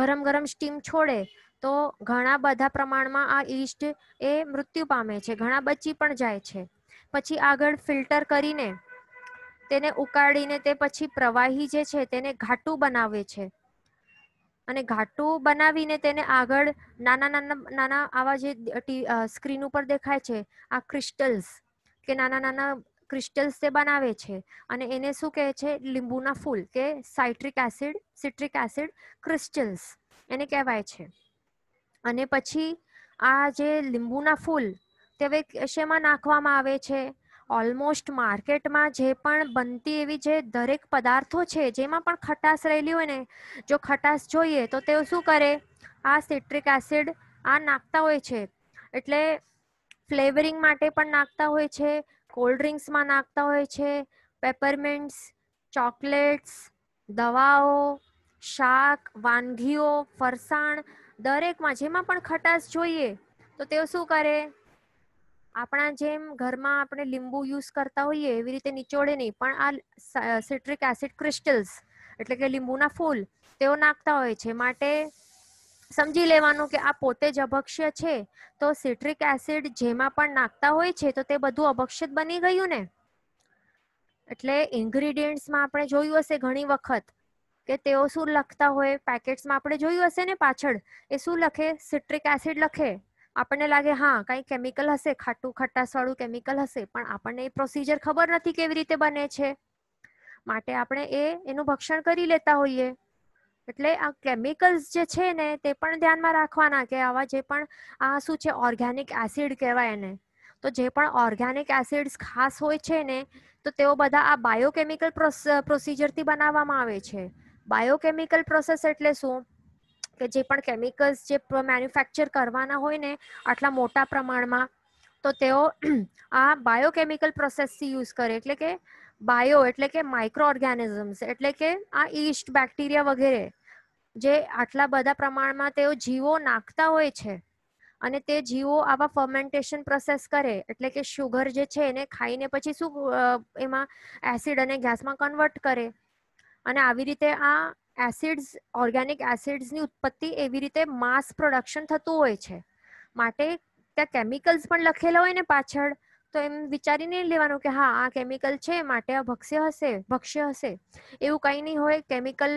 ગરમ ગરમ સ્ટીમ છોડે તો ઘણા બધા પ્રમાણમાં આ ઈસ્ટ એ મૃત્યુ પામે છે ઘણા બચી પણ જાય છે પછી આગળ ફિલ્ટર કરીને તેને ઉકાળીને તે પછી પ્રવાહી જે છે તેને ઘાટું બનાવે છે અને ઘાટું બનાવીને તેને આગળ નાના નાના નાના આવા જે સ્ક્રીન ઉપર દેખાય છે આ ક્રિસ્ટલ્સ કે નાના નાના ક્રિસ્ટલ્સ તે બનાવે છે અને એને શું કહે છે લીંબુના ફૂલ કે citric acid citric acid crystals એને કહેવાય છે અને પછી આ જે લીંબુના ફૂલ તે હવે શેમાં નાખવામાં આવે છે ઓલમોસ્ટ માર્કેટમાં જે પણ બનતી એવી જે દરેક પદાર્થો છે જેમાં પણ ખટાશ રહેલી હોય ને જો ખટાશ જોઈએ તો તેઓ શું કરે આ સિટ્રિક એસિડ આ નાખતા હોય છે એટલે ફ્લેવરિંગ માટે પણ નાખતા હોય છે કોલ્ડ ડ્રિંક્સમાં નાખતા હોય છે પેપરમિન્ટ્સ ચોકલેટ્સ દવાઓ શાક વાનગીઓ ફરસાણ દરેકમાં જેમાં પણ ખટાશ જોઈએ તો તેઓ શું કરે આપણા જેમ ઘરમાં આપણે લીંબુ યુઝ કરતા હોઈએ એવી રીતે નીચોડે નહીં પણ આ સિટ્રિક એસિડ ક્રિસ્ટલ્સ એટલે કે લીંબુના ફૂલ તેઓ નાખતા હોય છે માટે સમજી લેવાનું કે આ પોતે જ અભક્ષ્ય છે તો સિટ્રિક એસિડ જેમાં પણ નાખતા હોય છે તો તે બધું અભક્ષ્ય બની ગયું ને એટલે ઇન્ગ્રીડિયન્ટ્સમાં આપણે જોયું હશે ઘણી વખત કે તેઓ શું લખતા હોય પેકેટ્સમાં આપણે જોયું હશે ને પાછળ એ શું લખે સિટ્રિક એસિડ લખે આપણને લાગે હા કંઈ કેમિકલ હશે ખાટું ખટાસવાળું કેમિકલ હશે પણ આપણને એ પ્રોસિજર ખબર નથી કેવી રીતે બને છે માટે આપણે એ એનું ભક્ષણ કરી લેતા હોઈએ એટલે આ કેમિકલ્સ જે છે ને તે પણ ધ્યાનમાં રાખવાના કે આવા જે પણ આ શું છે ઓર્ગેનિક એસિડ કહેવાય એને તો જે પણ ઓર્ગેનિક એસિડ્સ ખાસ હોય છે ને તો તેઓ બધા આ બાયોકેમિકલ પ્રોસિજરથી બનાવવામાં આવે છે બાયોકેમિકલ પ્રોસેસ એટલે શું કે જે પણ કેમિકલ્સ જે મેન્યુફેક્ચર કરવાના હોય ને આટલા મોટા પ્રમાણમાં તો તેઓ *clears throat* આ બાયોકેમિકલ પ્રોસેસથી યુઝ કરે એટલે કે બાયો એટલે કે માઇક્રો ઓર્ગેનિઝમ્સ એટલે કે આ ઈસ્ટ બેક્ટેરિયા વગેરે જે આટલા બધા પ્રમાણમાં તેઓ જીવો નાખતા હોય છે અને તે જીવો આવા ફર્મેન્ટેશન પ્રોસેસ કરે એટલે કે શુગર જે છે એને ખાઈને પછી શું એમાં એસિડ અને ગેસમાં કન્વર્ટ કરે અને આવી રીતે આ એસિડ્સ ઓર્ગેનિક એસિડ્સની ઉત્પત્તિ એવી રીતે માસ પ્રોડક્શન થતું હોય છે માટે ત્યાં કેમિકલ્સ પણ લખેલા હોય ને પાછળ તો એમ વિચારીને લેવાનું કે હા આ કેમિકલ છે માટે આ ભક્ષ્ય હશે ભક્ષ્ય હશે એવું કંઈ નહીં હોય કેમિકલ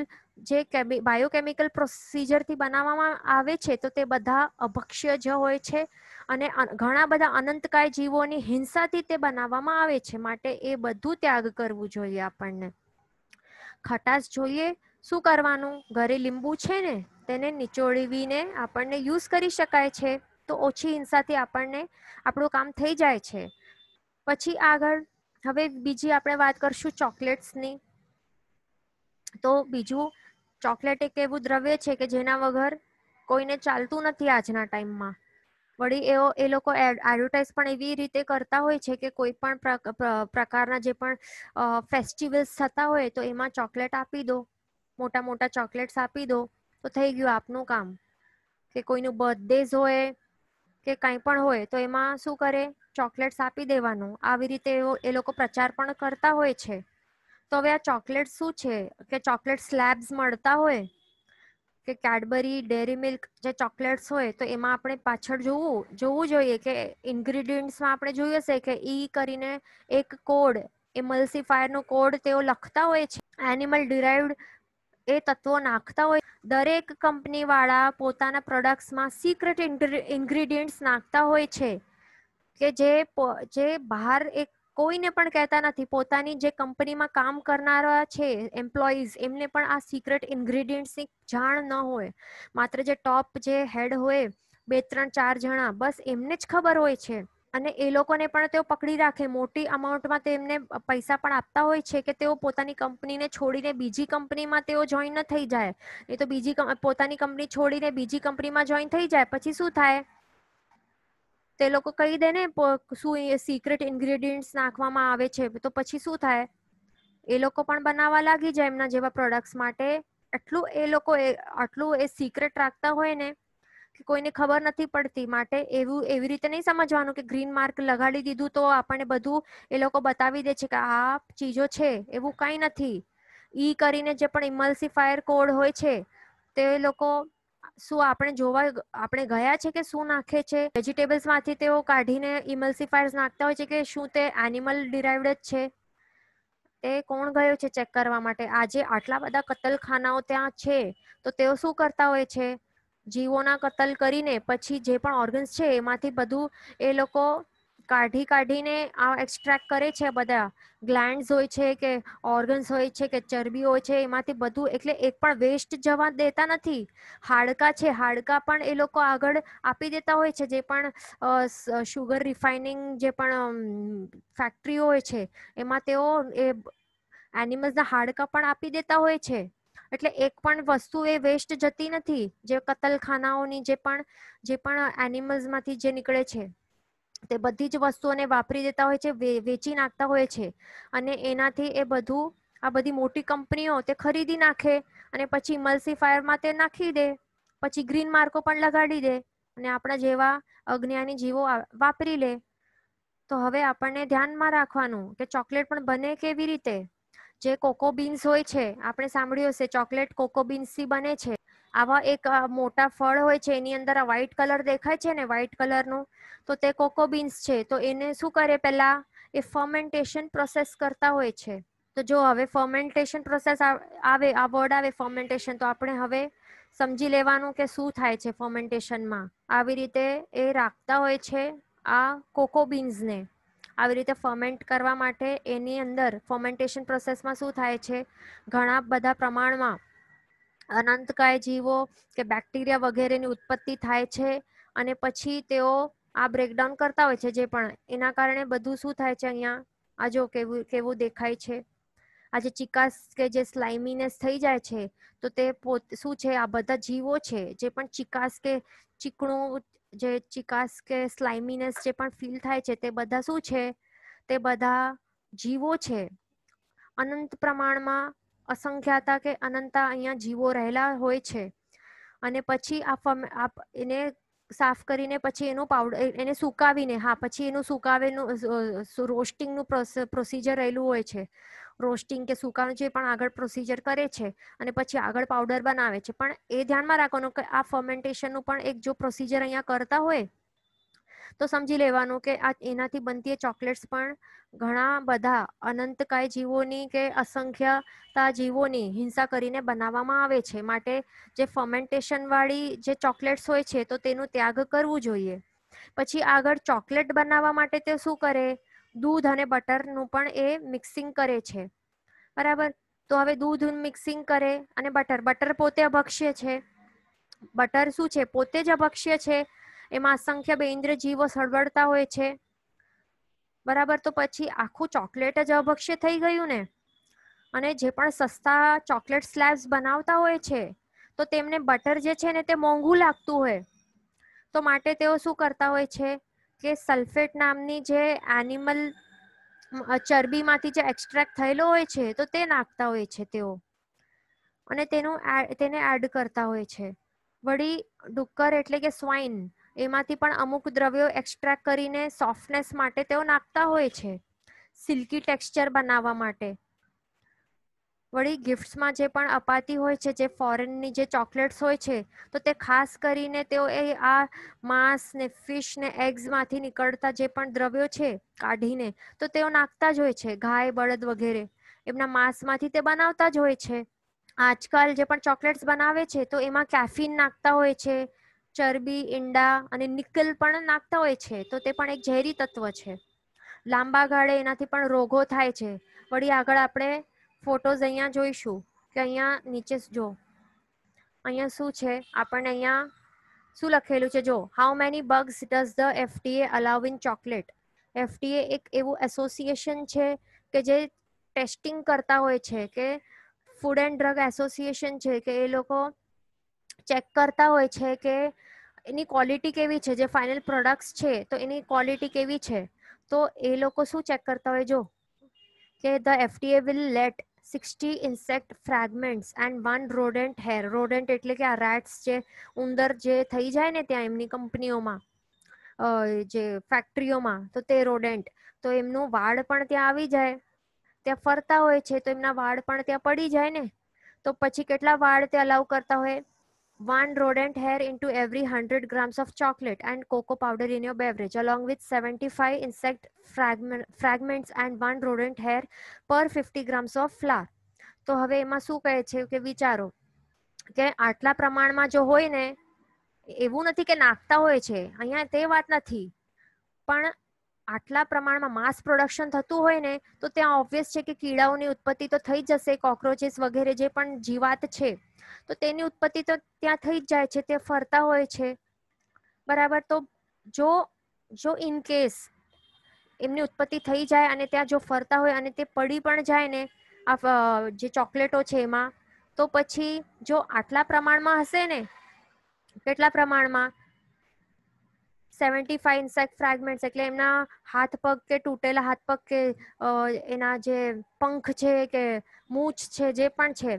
જે બાયોકેમિકલ પ્રોસિજરથી બનાવવામાં આવે છે તો તે બધા અભક્ષ્ય જ હોય છે અને ઘણા બધા અનંતકાય જીવોની હિંસાથી તે બનાવવામાં આવે છે માટે એ બધું ત્યાગ કરવું જોઈએ આપણને ખટાશ જોઈએ શું કરવાનું ઘરે લીંબુ છે ને તેને નિચોળવીને આપણને યુઝ કરી શકાય છે તો ઓછી હિંસાથી આપણને આપણું કામ થઈ જાય છે પછી આગળ હવે બીજી આપણે વાત કરશું ચોકલેટ્સની તો બીજું ચોકલેટ એક એવું દ્રવ્ય છે કે જેના વગર કોઈને ચાલતું નથી આજના ટાઈમમાં વળી એઓ એ લોકો એડવર્ટાઇઝ પણ એવી રીતે કરતા હોય છે કે કોઈ પણ પ્રકારના જે પણ ફેસ્ટિવલ્સ થતા હોય તો એમાં ચોકલેટ આપી દો મોટા મોટા ચોકલેટ્સ આપી દો તો થઈ ગયું આપનું કામ કે કોઈનું બર્થડેઝ હોય કે કંઈ પણ હોય તો એમાં શું કરે ચોકલેટ્સ આપી દેવાનું આવી રીતે એ લોકો પ્રચાર પણ કરતા હોય છે તો હવે આ ચોકલેટ શું છે કે ચોકલેટ સ્લેબ્સ મળતા હોય કે કેડબરી ડેરી મિલ્ક જે ચોકલેટ્સ હોય તો એમાં આપણે પાછળ જોવું જોવું જોઈએ કે ઇન્ગ્રીડિયન્ટ્સમાં આપણે જોઈએ છે કે ઈ કરીને એક કોડ એમલ્સીફાયરનો કોડ તેઓ લખતા હોય છે એનિમલ ડિરાઈવડ એ તત્વો નાખતા હોય દરેક કંપનીવાળા પોતાના પ્રોડક્ટ્સમાં સિક્રેટ ઇન્ગ્રીડિયન્ટ્સ નાખતા હોય છે કે જે જે બહાર એક કોઈને પણ કહેતા નથી પોતાની જે કંપનીમાં કામ કરનારા છે એમ્પ્લોઈઝ એમને પણ આ સિક્રેટ ઇન્ગ્રીડિયન્ટ્સની જાણ ન હોય માત્ર જે ટોપ જે હેડ હોય બે ત્રણ ચાર જણા બસ એમને જ ખબર હોય છે અને એ લોકોને પણ તેઓ પકડી રાખે મોટી અમાઉન્ટમાં તેમને પૈસા પણ આપતા હોય છે કે તેઓ પોતાની કંપનીને છોડીને બીજી કંપનીમાં તેઓ જોઈન ન થઈ જાય એ તો બીજી પોતાની કંપની છોડીને બીજી કંપનીમાં જોઈન થઈ જાય પછી શું થાય તે લોકો કહી દે ને શું સિક્રેટ ઇન્ગ્રેડિયન્ટ્સ નાખવામાં આવે છે તો પછી શું થાય એ લોકો પણ બનાવવા લાગી જાય એમના જેવા પ્રોડક્ટ્સ માટે એટલું એ લોકો આટલું એ સિક્રેટ રાખતા હોય ને કે કોઈને ખબર નથી પડતી માટે એવું એવી રીતે નહીં સમજવાનું કે ગ્રીન માર્ક લગાડી દીધું તો આપણને બધું એ લોકો બતાવી દે છે કે આ ચીજો છે એવું કંઈ નથી ઈ કરીને જે પણ ઇમલ્સીફાયર કોડ હોય છે તે લોકો શું આપણે જોવા આપણે ગયા છે કે શું નાખે છે વેજીટેબલ્સમાંથી તેઓ કાઢીને ઇમલ્સીફાયર્સ નાખતા હોય છે કે શું તે એનિમલ ડિરાઇવડ જ છે તે કોણ ગયો છે ચેક કરવા માટે આજે આટલા બધા કતલખાનાઓ ત્યાં છે તો તેઓ શું કરતા હોય છે જીવોના કતલ કરીને પછી જે પણ ઓર્ગન્સ છે એમાંથી બધું એ લોકો કાઢી કાઢીને આ એક્સટ્રેક્ટ કરે છે બધા ગ્લેન્ડ્સ હોય છે કે ઓર્ગન્સ હોય છે કે ચરબી હોય છે એમાંથી બધું એટલે એક પણ વેસ્ટ જવા દેતા નથી હાડકાં છે હાડકાં પણ એ લોકો આગળ આપી દેતા હોય છે જે પણ શુગર રિફાઇનિંગ જે પણ ફેક્ટરીઓ હોય છે એમાં તેઓ એ એનિમલ્સના હાડકાં પણ આપી દેતા હોય છે એટલે એક પણ વસ્તુ એ વેસ્ટ જતી નથી જે કતલખાનાઓની જે પણ જે પણ એનિમલ્સમાંથી જે નીકળે છે તે બધી જ વસ્તુઓને વાપરી દેતા હોય છે વેચી નાખતા હોય છે અને એનાથી એ બધું આ બધી મોટી કંપનીઓ તે ખરીદી નાખે અને પછી ઇમલ્સિફાયરમાં તે નાખી દે પછી ગ્રીન માર્કો પણ લગાડી દે અને આપણા જેવા અજ્ઞાની જીવો વાપરી લે તો હવે આપણને ધ્યાનમાં રાખવાનું કે ચોકલેટ પણ બને કેવી રીતે જે કોકો બીન્સ હોય છે આપણે સાંભળ્યું હશે ચોકલેટ કોકો બીન્સથી બને છે આવા એક મોટા ફળ હોય છે એની અંદર આ વ્હાઇટ કલર દેખાય છે ને વ્હાઇટ કલરનું તો તે કોકો બીન્સ છે તો એને શું કરે પહેલાં એ ફર્મેન્ટેશન પ્રોસેસ કરતા હોય છે તો જો હવે ફર્મેન્ટેશન પ્રોસેસ આવે આ વર્ડ આવે ફર્મેન્ટેશન તો આપણે હવે સમજી લેવાનું કે શું થાય છે ફર્મેન્ટેશનમાં આવી રીતે એ રાખતા હોય છે આ કોકો બીન્સને આવી રીતે ફર્મેન્ટ કરવા માટે એની અંદર ફર્મેન્ટેશન પ્રોસેસમાં શું થાય છે ઘણા બધા પ્રમાણમાં અનંતકાય જીવો કે બેક્ટેરિયા વગેરેની ઉત્પત્તિ થાય છે અને પછી તેઓ આ બ્રેકડાઉન કરતા હોય છે જે પણ એના કારણે બધું શું થાય છે અહીંયા આજો કેવું કેવું દેખાય છે આ જે ચિકાસ કે જે સ્લાઇમીનેસ થઈ જાય છે તો તે પોત શું છે આ બધા જીવો છે જે પણ ચિકાસ કે ચીકણું જે ચિકાસ કે સ્લાઇમીનેસ જે પણ ફીલ થાય છે તે બધા શું છે તે બધા જીવો છે અનંત પ્રમાણમાં અસંખ્યાતા કે અનંતા અહીંયા જીવો રહેલા હોય છે અને પછી આ એને સાફ કરીને પછી એનું પાવડર એને સુકાવીને હા પછી એનું સુકાવેનું રોસ્ટિંગનું પ્રોસિજર રહેલું હોય છે રોસ્ટિંગ કે સુકાવાનું જે પણ આગળ પ્રોસિજર કરે છે અને પછી આગળ પાવડર બનાવે છે પણ એ ધ્યાનમાં રાખવાનું કે આ ફર્મેન્ટેશનનું પણ એક જો પ્રોસિજર અહીંયા કરતા હોય તો સમજી લેવાનું કે આ એનાથી બનતી ચોકલેટ્સ પણ ઘણા બધા અનંતકાય જીવોની કે અસંખ્યતા જીવોની હિંસા કરીને બનાવવામાં આવે છે માટે જે ફર્મેન્ટેશનવાળી જે ચોકલેટ્સ હોય છે તો તેનું ત્યાગ કરવું જોઈએ પછી આગળ ચોકલેટ બનાવવા માટે તે શું કરે દૂધ અને બટરનું પણ એ મિક્સિંગ કરે છે બરાબર તો હવે દૂધ મિક્સિંગ કરે અને બટર બટર પોતે અભક્ષ્ય છે બટર શું છે પોતે જ અભક્ષ્ય છે એમાં અસંખ્ય બેઇન્દ્ર જીવો સળવડતા હોય છે બરાબર તો પછી આખું ચોકલેટ જ અભક્ષ્ય થઈ ગયું ને અને જે પણ સસ્તા ચોકલેટ સ્લેબ્સ બનાવતા હોય છે તો તેમને બટર જે છે ને તે મોંઘું લાગતું હોય તો માટે તેઓ શું કરતા હોય છે કે સલ્ફેટ નામની જે એનિમલ ચરબીમાંથી જે એક્સ્ટ્રેક્ટ થયેલો હોય છે તો તે નાખતા હોય છે તેઓ અને તેનું તેને એડ કરતા હોય છે વળી ડુક્કર એટલે કે સ્વાઇન એમાંથી પણ અમુક દ્રવ્યો એક્સ્ટ્રેક્ટ કરીને સોફ્ટનેસ માટે તેઓ નાખતા હોય છે સિલ્કી ટેક્સચર બનાવવા માટે વળી ગિફ્ટ્સમાં જે પણ અપાતી હોય છે જે ફોરેનની જે ચોકલેટ્સ હોય છે તો તે ખાસ કરીને તેઓ એ આ માંસ ને ફિશ ને એગ્સમાંથી નીકળતા જે પણ દ્રવ્યો છે કાઢીને તો તેઓ નાખતા જ હોય છે ગાય બળદ વગેરે એમના માંસમાંથી તે બનાવતા જ હોય છે આજકાલ જે પણ ચોકલેટ્સ બનાવે છે તો એમાં કેફીન નાખતા હોય છે ચરબી ઈંડા અને નિકલ પણ નાખતા હોય છે તો તે પણ એક ઝેરી તત્વ છે લાંબા ગાળે એનાથી પણ રોગો થાય છે વળી આગળ આપણે ફોટોઝ અહીંયા જોઈશું કે અહીંયા નીચે જો અહીંયા શું છે આપણને અહીંયા શું લખેલું છે જો how many bugs does the FTA allow in chocolate FTA એક એવું એસોસિએશન છે કે જે ટેસ્ટિંગ કરતા હોય છે કે ફૂડ એન્ડ ડ્રગ એસોસિએશન છે કે એ લોકો ચેક કરતા હોય છે કે એની ક્વોલિટી કેવી છે જે ફાઇનલ પ્રોડક્ટ્સ છે તો એની ક્વોલિટી કેવી છે તો એ લોકો શું ચેક કરતા હોય જો કે the FTA will let sixty insect fragments and one rodent hair rodent એટલે કે આ રેટ્સ જે ઉંદર જે થઈ જાય ને ત્યાં એમની કંપનીઓમાં જે ફેક્ટરીઓમાં તો તે રોડેન્ટ તો એમનું વાળ પણ ત્યાં આવી જાય ત્યાં ફરતા હોય છે તો એમના વાળ પણ ત્યાં પડી જાય ને તો પછી કેટલા વાળ ત્યાં અલાઉ કરતા હોય one rodent hair into every 100 grams of chocolate and cocoa powder in your beverage along with 75 insect fragment, fragments and one rodent hair per 50 grams of flour તો હવે એમાં શું કહે છે કે વિચારો કે આટલા પ્રમાણમાં જો હોય ને એવું નથી કે નાખતા હોય છે અહીંયા તે વાત નથી પણ આટલા પ્રમાણમાં માસ પ્રોડક્શન થતું હોય ને તો ત્યાં ઓબ્વિયસ છે કે કીડાઓની ઉત્પત્તિ તો થઈ જશે કોક્રોચીસ વગેરે જે પણ જીવાત છે તો તેની ઉત્પત્તિ તો ત્યાં થઈ જ જાય છે તે ફરતા હોય છે બરાબર તો જો જો ઇન કેસ એમની ઉત્પત્તિ થઈ જાય અને ત્યાં જો ફરતા હોય અને તે પડી પણ જાય ને આ જે ચોકલેટો છે એમાં તો પછી જો આટલા પ્રમાણમાં હશે ને કેટલા પ્રમાણમાં સેવન્ટી ફાઈવ ઇન્સેક્ટ ફ્રેગમેન્ટ્સ એટલે એમના હાથ પગ કે તૂટેલા હાથ પગ કે એના જે પંખ છે કે મૂછ છે જે પણ છે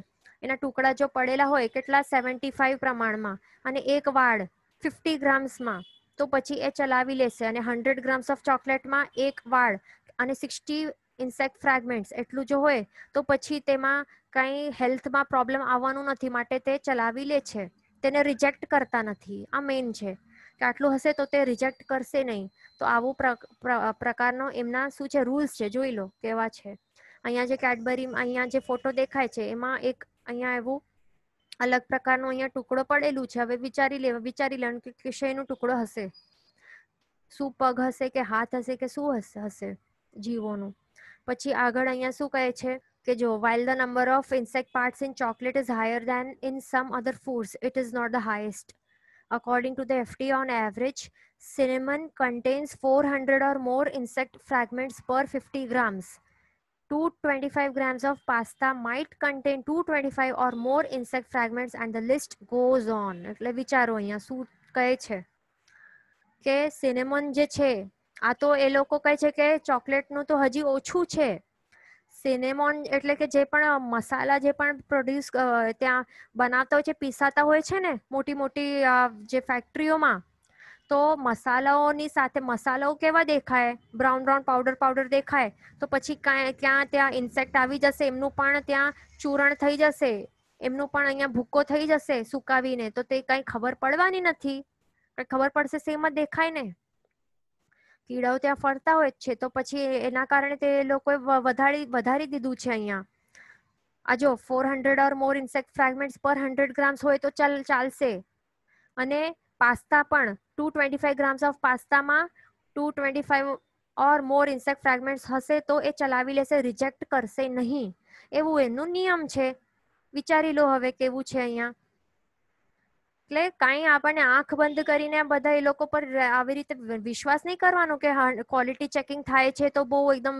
એના ટુકડા જો પડેલા હોય કેટલા સેવન્ટી ફાઈવ પ્રમાણમાં અને એક વાળ ફિફ્ટી ગ્રામ્સમાં તો પછી એ ચલાવી લેશે અને હંડ્રેડ ગ્રામ્સ ઓફ ચોકલેટમાં એક વાળ અને સિક્સટી ઇન્સેક્ટ ફ્રેગમેન્ટ્સ એટલું જો હોય તો પછી તેમાં કંઈ હેલ્થમાં પ્રોબ્લેમ આવવાનું નથી માટે તે ચલાવી લે છે તેને રિજેક્ટ કરતા નથી આ મેઇન છે કે આટલું હશે તો તે રિજેક્ટ કરશે નહીં તો આવું પ્રકારનો એમના શું છે રૂલ્સ છે જોઈ લો કેવા છે અહીંયા જે કેડબરી અહીંયા જે ફોટો દેખાય છે એમાં એક અહીંયા એવું અલગ પ્રકારનો અહીંયા ટુકડો પડેલું છે હવે વિચારી લેવા વિચારી લેવાનું કે વિષયનો ટુકડો હશે શું પગ હશે કે હાથ હશે કે શું હશે હશે જીવોનું પછી આગળ અહીંયા શું કહે છે કે જો while the number of insect parts in chocolate is higher than in some other foods it is not the highest According to the FDA, on average, cinnamon contains 400 or more insect fragments per 50 grams. 225 grams of pasta might contain 225 or more insect fragments and the list goes on એટલે વિચારો અહીંયા શું કહે છે કે સિનેમન જે છે આ તો એ લોકો કહે છે કે ચોકલેટનું તો હજી ઓછું છે સિનેમોન એટલે કે જે પણ મસાલા જે પણ પ્રોડ્યુસ ત્યાં બનાવતા હોય છે પીસાતા હોય છે ને મોટી મોટી જે ફેક્ટરીઓમાં તો મસાલાઓની સાથે મસાલાઓ કેવા દેખાય બ્રાઉન બ્રાઉન પાવડર પાવડર દેખાય તો પછી કાંઈ ક્યાં ત્યાં ઇન્સેક્ટ આવી જશે એમનું પણ ત્યાં ચૂરણ થઈ જશે એમનું પણ અહીંયા ભૂકો થઈ જશે સુકાવીને તો તે કાંઈ ખબર પડવાની નથી કંઈ ખબર પડશે સેમ જ દેખાય ને કીડાઓ ત્યાં ફરતા હોય છે તો પછી એના કારણે તે લોકોએ વધારી વધારી દીધું છે અહીંયા આ જો four hundred or more insect fragments per hundred grams હોય તો ચાલ ચાલશે અને પાસ્તા પણ two twenty five grams of પાસ્તામાં two twenty five or more insect fragments હશે તો એ ચલાવી લેશે રિજેક્ટ કરશે નહીં એવું એનું નિયમ છે વિચારી લો હવે કેવું છે અહીંયા એટલે કાંઈ આપણને આંખ બંધ કરીને બધા એ લોકો પર આવી રીતે વિશ્વાસ નહીં કરવાનો કે ક્વોલિટી ચેકિંગ થાય છે તો બહુ એકદમ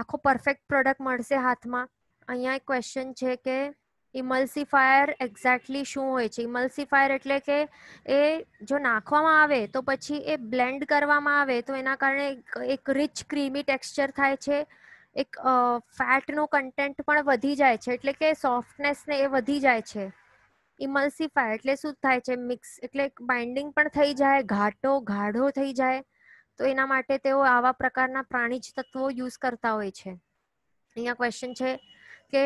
આખો પરફેક્ટ પ્રોડક્ટ મળશે હાથમાં અહીંયા એક ક્વેશ્ચન છે કે ઇમલ્સિફાયર એક્ઝેક્ટલી શું હોય છે ઇમલ્સીફાયર એટલે કે એ જો નાખવામાં આવે તો પછી એ બ્લેન્ડ કરવામાં આવે તો એના કારણે એક રિચ ક્રીમી ટેક્સચર થાય છે એક ફેટનું કન્ટેન્ટ પણ વધી જાય છે એટલે કે સોફ્ટનેસ ને એ વધી જાય છે ઇમલ્સિફાય એટલે શું થાય છે મિક્સ એટલે બાઇન્ડિંગ પણ થઈ જાય ઘાટો ગાઢો થઈ જાય તો એના માટે તેઓ આવા પ્રકારના પ્રાણીજ તત્વો યુઝ કરતા હોય છે અહીંયા ક્વેશ્ચન છે કે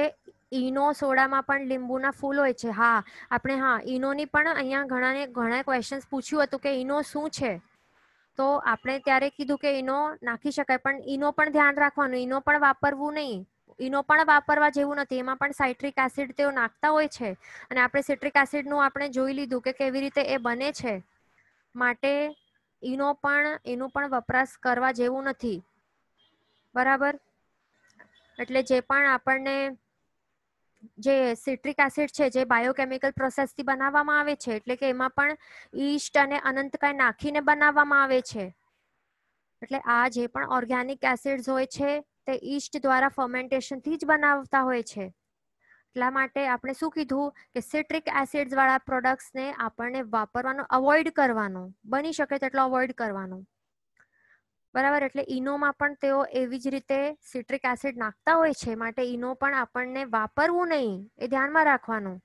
ઈનો સોડામાં પણ લીંબુના ફૂલ હોય છે હા આપણે હા ઈનોની પણ અહીંયા ઘણાને ઘણા ક્વેશ્ચન્સ પૂછ્યું હતું કે ઈનો શું છે તો આપણે ત્યારે કીધું કે ઈનો નાખી શકાય પણ ઈનો પણ ધ્યાન રાખવાનું ઈનો પણ વાપરવું નહીં એનો પણ વાપરવા જેવું નથી એમાં પણ સાઇટ્રિક એસિડ તેઓ નાખતા હોય છે અને આપણે સિટ્રિક એસિડનું આપણે જોઈ લીધું કે કેવી રીતે એ બને છે માટે એનો પણ એનો પણ વપરાશ કરવા જેવું નથી બરાબર એટલે જે પણ આપણને જે સિટ્રિક એસિડ છે જે બાયોકેમિકલ પ્રોસેસથી બનાવવામાં આવે છે એટલે કે એમાં પણ ઈસ્ટ અને અનંત કાંઈ નાખીને બનાવવામાં આવે છે એટલે આ જે પણ ઓર્ગેનિક એસિડ્સ હોય છે તે ઈસ્ટ દ્વારા ફર્મેન્ટેશનથી જ બનાવતા હોય છે એટલા માટે આપણે શું કીધું કે સિટ્રિક એસિડ્સવાળા પ્રોડક્ટ્સને આપણને વાપરવાનો અવોઇડ કરવાનો બની શકે તેટલો અવોઇડ કરવાનો બરાબર એટલે ઈનોમાં પણ તેઓ એવી જ રીતે સિટ્રિક એસિડ નાખતા હોય છે માટે ઈનો પણ આપણને વાપરવું નહીં એ ધ્યાનમાં રાખવાનું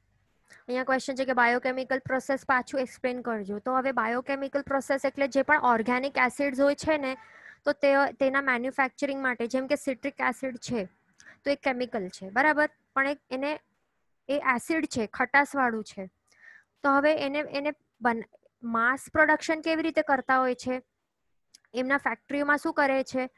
અહીંયા ક્વેશ્ચન છે કે બાયોકેમિકલ પ્રોસેસ પાછું એક્સપ્લેન કરજો તો હવે બાયોકેમિકલ પ્રોસેસ એટલે જે પણ ઓર્ગેનિક એસિડ્સ હોય છે ને તો તે તેના મેન્યુફેક્ચરિંગ માટે જેમ કે સિટ્રિક એસિડ છે તો એ કેમિકલ છે બરાબર પણ એક એને એ એસિડ છે ખટાશવાળું છે તો હવે એને એને માસ પ્રોડક્શન કેવી રીતે કરતા હોય છે એમના ફેક્ટરીઓમાં શું કરે છે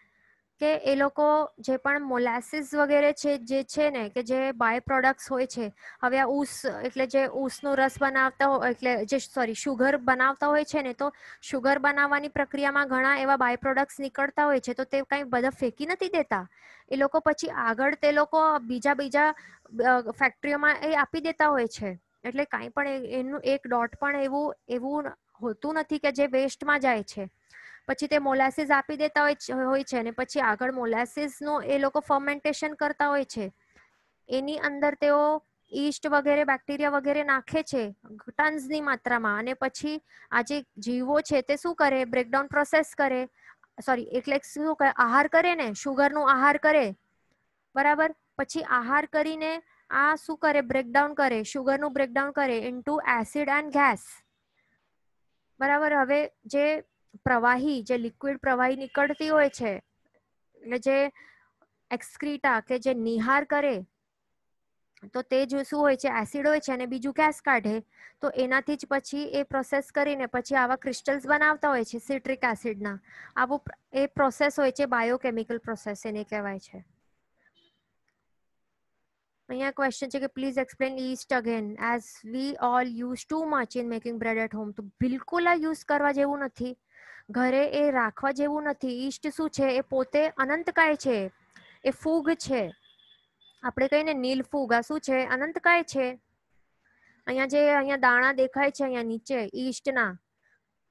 કે એ લોકો જે પણ મોલાસીસ વગેરે છે જે છે ને કે જે બાય પ્રોડક્ટ્સ હોય છે હવે આ ઊસ એટલે જે ઊસનો રસ બનાવતા હોય એટલે જે સોરી શુગર બનાવતા હોય છે ને તો શુગર બનાવવાની પ્રક્રિયામાં ઘણા એવા બાય પ્રોડક્ટ્સ નીકળતા હોય છે તો તે કંઈ બધા ફેંકી નથી દેતા એ લોકો પછી આગળ તે લોકો બીજા બીજા ફેક્ટરીઓમાં એ આપી દેતા હોય છે એટલે કાંઈ પણ એનું એક ડોટ પણ એવું એવું હોતું નથી કે જે વેસ્ટમાં જાય છે પછી તે મોલાસીસ આપી દેતા હોય છે અને પછી આગળ મોલાસીસનું એ લોકો ફર્મેન્ટેશન કરતા હોય છે એની અંદર તેઓ ઈસ્ટ વગેરે બેક્ટેરિયા વગેરે નાખે છે ટન્સની માત્રામાં અને પછી આ જે જીવો છે તે શું કરે બ્રેકડાઉન પ્રોસેસ કરે સોરી એટલે શું કરે આહાર કરે ને શુગરનો આહાર કરે બરાબર પછી આહાર કરીને આ શું કરે બ્રેકડાઉન કરે શુગરનું બ્રેકડાઉન કરે ઇન્ટુ એસિડ એન્ડ ગેસ બરાબર હવે જે પ્રવાહી જે લિક્વિડ પ્રવાહી નીકળતી હોય છે એટલે જે એક્સક્રીટા કે જે નિહાર કરે તો તે જો શું હોય છે એસિડ હોય છે અને બીજું ગેસ કાઢે તો એનાથી જ પછી એ પ્રોસેસ કરીને પછી આવા ક્રિસ્ટલ્સ બનાવતા હોય છે સિટ્રિક એસિડના આવું એ પ્રોસેસ હોય છે બાયોકેમિકલ પ્રોસેસ એને કહેવાય છે અહીંયા ક્વેશ્ચન છે કે please explain yeast again as we all use too much in making bread at home તો બિલકુલ આ યુઝ કરવા જેવું નથી ઘરે એ રાખવા જેવું નથી ઈષ્ટ શું છે એ પોતે અનંતકાય છે એ ફૂગ છે આપણે કહીને નીલ ફૂગ આ શું છે અનંતકાય છે અહીંયા જે અહીંયા દાણા દેખાય છે અહીંયા નીચે ઈષ્ટના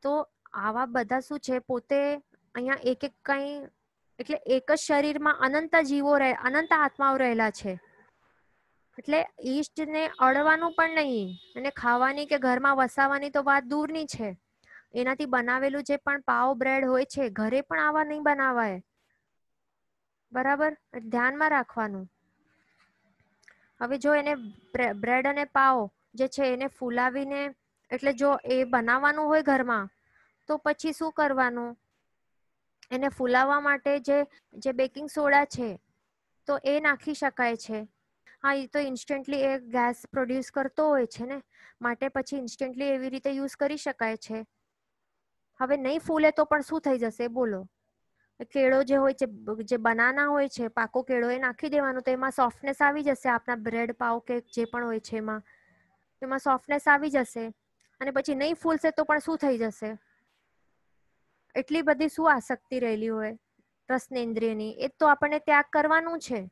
તો આવા બધા શું છે પોતે અહીંયા એક એક કંઈ એટલે એક જ શરીરમાં અનંત જીવો રહે અનંત આત્માઓ રહેલા છે એટલે ઈષ્ટને અડવાનું પણ નહીં અને ખાવાની કે ઘરમાં વસાવાની તો વાત દૂરની છે એનાથી બનાવેલું જે પણ પાવ બ્રેડ હોય છે ઘરે પણ આવા નહીં બનાવાય બરાબર ધ્યાનમાં રાખવાનું હવે જો એને બ્રેડ અને પાવ જે છે એને ફૂલાવીને એટલે જો એ બનાવવાનું હોય ઘરમાં તો પછી શું કરવાનું એને ફૂલાવવા માટે જે જે બેકિંગ સોડા છે તો એ નાખી શકાય છે હા એ તો ઇન્સ્ટન્ટલી એ ગેસ પ્રોડ્યુસ કરતો હોય છે ને માટે પછી ઇન્સ્ટન્ટલી એવી રીતે યુઝ કરી શકાય છે હવે નહીં ફૂલે તો પણ શું થઈ જશે બોલો કેળો જે હોય છે જે બનાના હોય છે પાકો કેળો એ નાખી દેવાનો તો એમાં સોફ્ટનેસ આવી જશે આપના બ્રેડ પાઉ કે જે પણ હોય છે એમાં એમાં સોફ્ટનેસ આવી જશે અને પછી નહીં ફૂલશે તો પણ શું થઈ જશે એટલી બધી શું આસક્તિ રહેલી હોય રસનેન્દ્રિયની એ તો આપણને ત્યાગ કરવાનું છે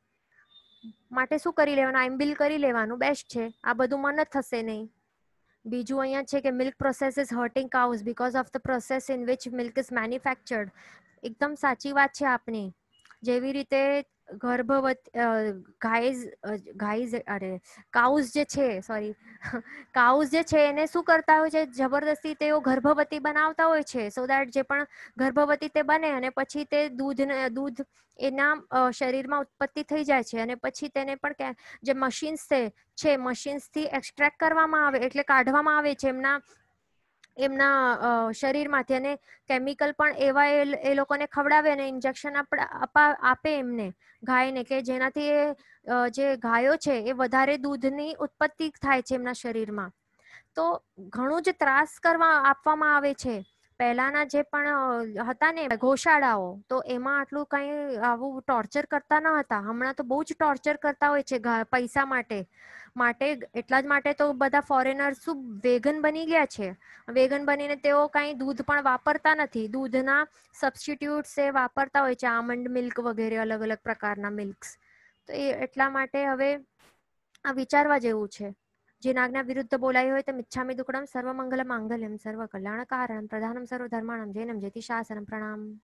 માટે શું કરી લેવાનું આઈમ્બિલ કરી લેવાનું બેસ્ટ છે આ બધું મન જ થશે નહીં બીજું અહીંયા છે કે milk process is hurting cause because of the process in which milk is manufactured એકદમ સાચી વાત છે આપની જેવી રીતે ગર્ભવતી ગાયઝ ગાયઝ અરે કાઉઝ જે છે સોરી *laughs* કાઉઝ જે છે એને શું કરતા હોય છે જબરદસ્તી તેઓ ગર્ભવતી બનાવતા હોય છે સો દેટ જે પણ ગર્ભવતી તે બને અને પછી તે દૂધને દૂધ એના શરીરમાં ઉત્પત્તિ થઈ જાય છે અને પછી તેને પણ જે મશીન્સ છે મશીન્સથી એક્સટ્રેક્ટ કરવામાં આવે એટલે કાઢવામાં આવે છે એમના એમના શરીરમાંથી અને કેમિકલ પણ એવા એ લોકોને ખવડાવે અને ઇન્જેક્શન આપે એમને ગાયને કે જેનાથી એ જે ગાયો છે એ વધારે દૂધની ઉત્પત્તિ થાય છે એમના શરીરમાં તો ઘણું જ ત્રાસ કરવા આપવામાં આવે છે પહેલાના જે પણ હતા ને ગૌશાળાઓ તો એમાં આટલું કંઈ આવું ટોર્ચર કરતા ન હતા હમણાં તો બહુ જ ટોર્ચર કરતા હોય છે પૈસા માટે માટે એટલા જ માટે તો બધા ફોરેનર શું વેગન બની ગયા છે વેગન બનીને તેઓ કાંઈ દૂધ પણ વાપરતા નથી દૂધના સબસ્ટિટ્યુટ્સ એ વાપરતા હોય છે આમંડ મિલ્ક વગેરે અલગ અલગ પ્રકારના મિલ્ક્સ તો એ એટલા માટે હવે આ વિચારવા જેવું છે જે નાગના વિરુદ્ધ બોલાયું હોય તો મિચ્છામી દુકડમ સર્વ સર્વમંગલ માંગલ્યમ સર્વ કારણ પ્રધાનમ સર્વ ધર્માણમ જૈનમ જેતિ શાસન પ્રણામ